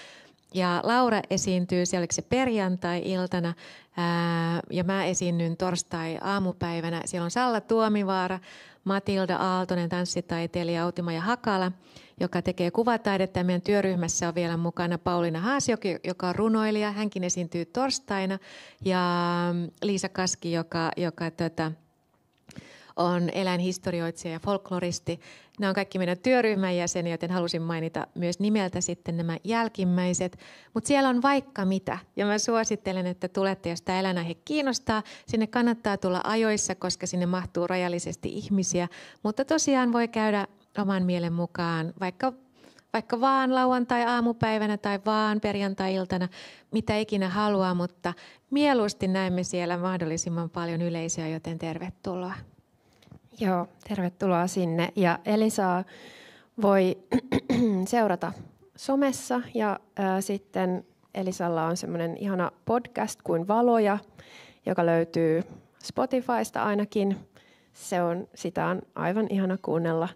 ja Laura esiintyy, siellä oliko se perjantai-iltana, ää, ja mä esiinnyn torstai-aamupäivänä. Siellä on Salla Tuomivaara, Matilda Aaltonen, tanssitaiteilija Autima ja Hakala, joka tekee kuvataidetta. Ja meidän työryhmässä on vielä mukana Pauliina Haasjoki, joka on runoilija. Hänkin esiintyy torstaina. Ja hm, Liisa Kaski, joka, joka tota, on eläinhistorioitsija ja folkloristi. Nämä on kaikki meidän työryhmän jäseniä, joten halusin mainita myös nimeltä sitten nämä jälkimmäiset. Mutta siellä on vaikka mitä, ja mä suosittelen, että tulette, jos tämä eläinaihe kiinnostaa. Sinne kannattaa tulla ajoissa, koska sinne mahtuu rajallisesti ihmisiä. Mutta tosiaan voi käydä oman mielen mukaan, vaikka vaikka vaan lauantai-aamupäivänä tai vaan perjantai-iltana, mitä ikinä haluaa, mutta mieluusti näemme siellä mahdollisimman paljon yleisöä, joten tervetuloa. Joo, tervetuloa sinne. Ja Elisaa voi [CLEARS THROAT] seurata somessa ja ää, sitten Elisalla on semmoinen ihana podcast kuin Valoja, joka löytyy Spotifysta ainakin. Se on, sitä on aivan ihana kuunnella.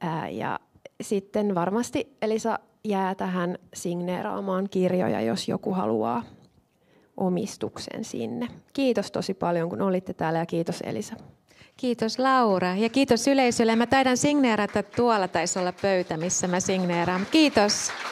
Ää, ja sitten varmasti Elisa jää tähän signeeraamaan kirjoja, jos joku haluaa omistuksen sinne. Kiitos tosi paljon, kun olitte täällä ja kiitos Elisa. Kiitos Laura ja kiitos yleisölle. Mä taidan signeerata tuolla, taisi olla pöytä, missä mä signeeraan. Kiitos.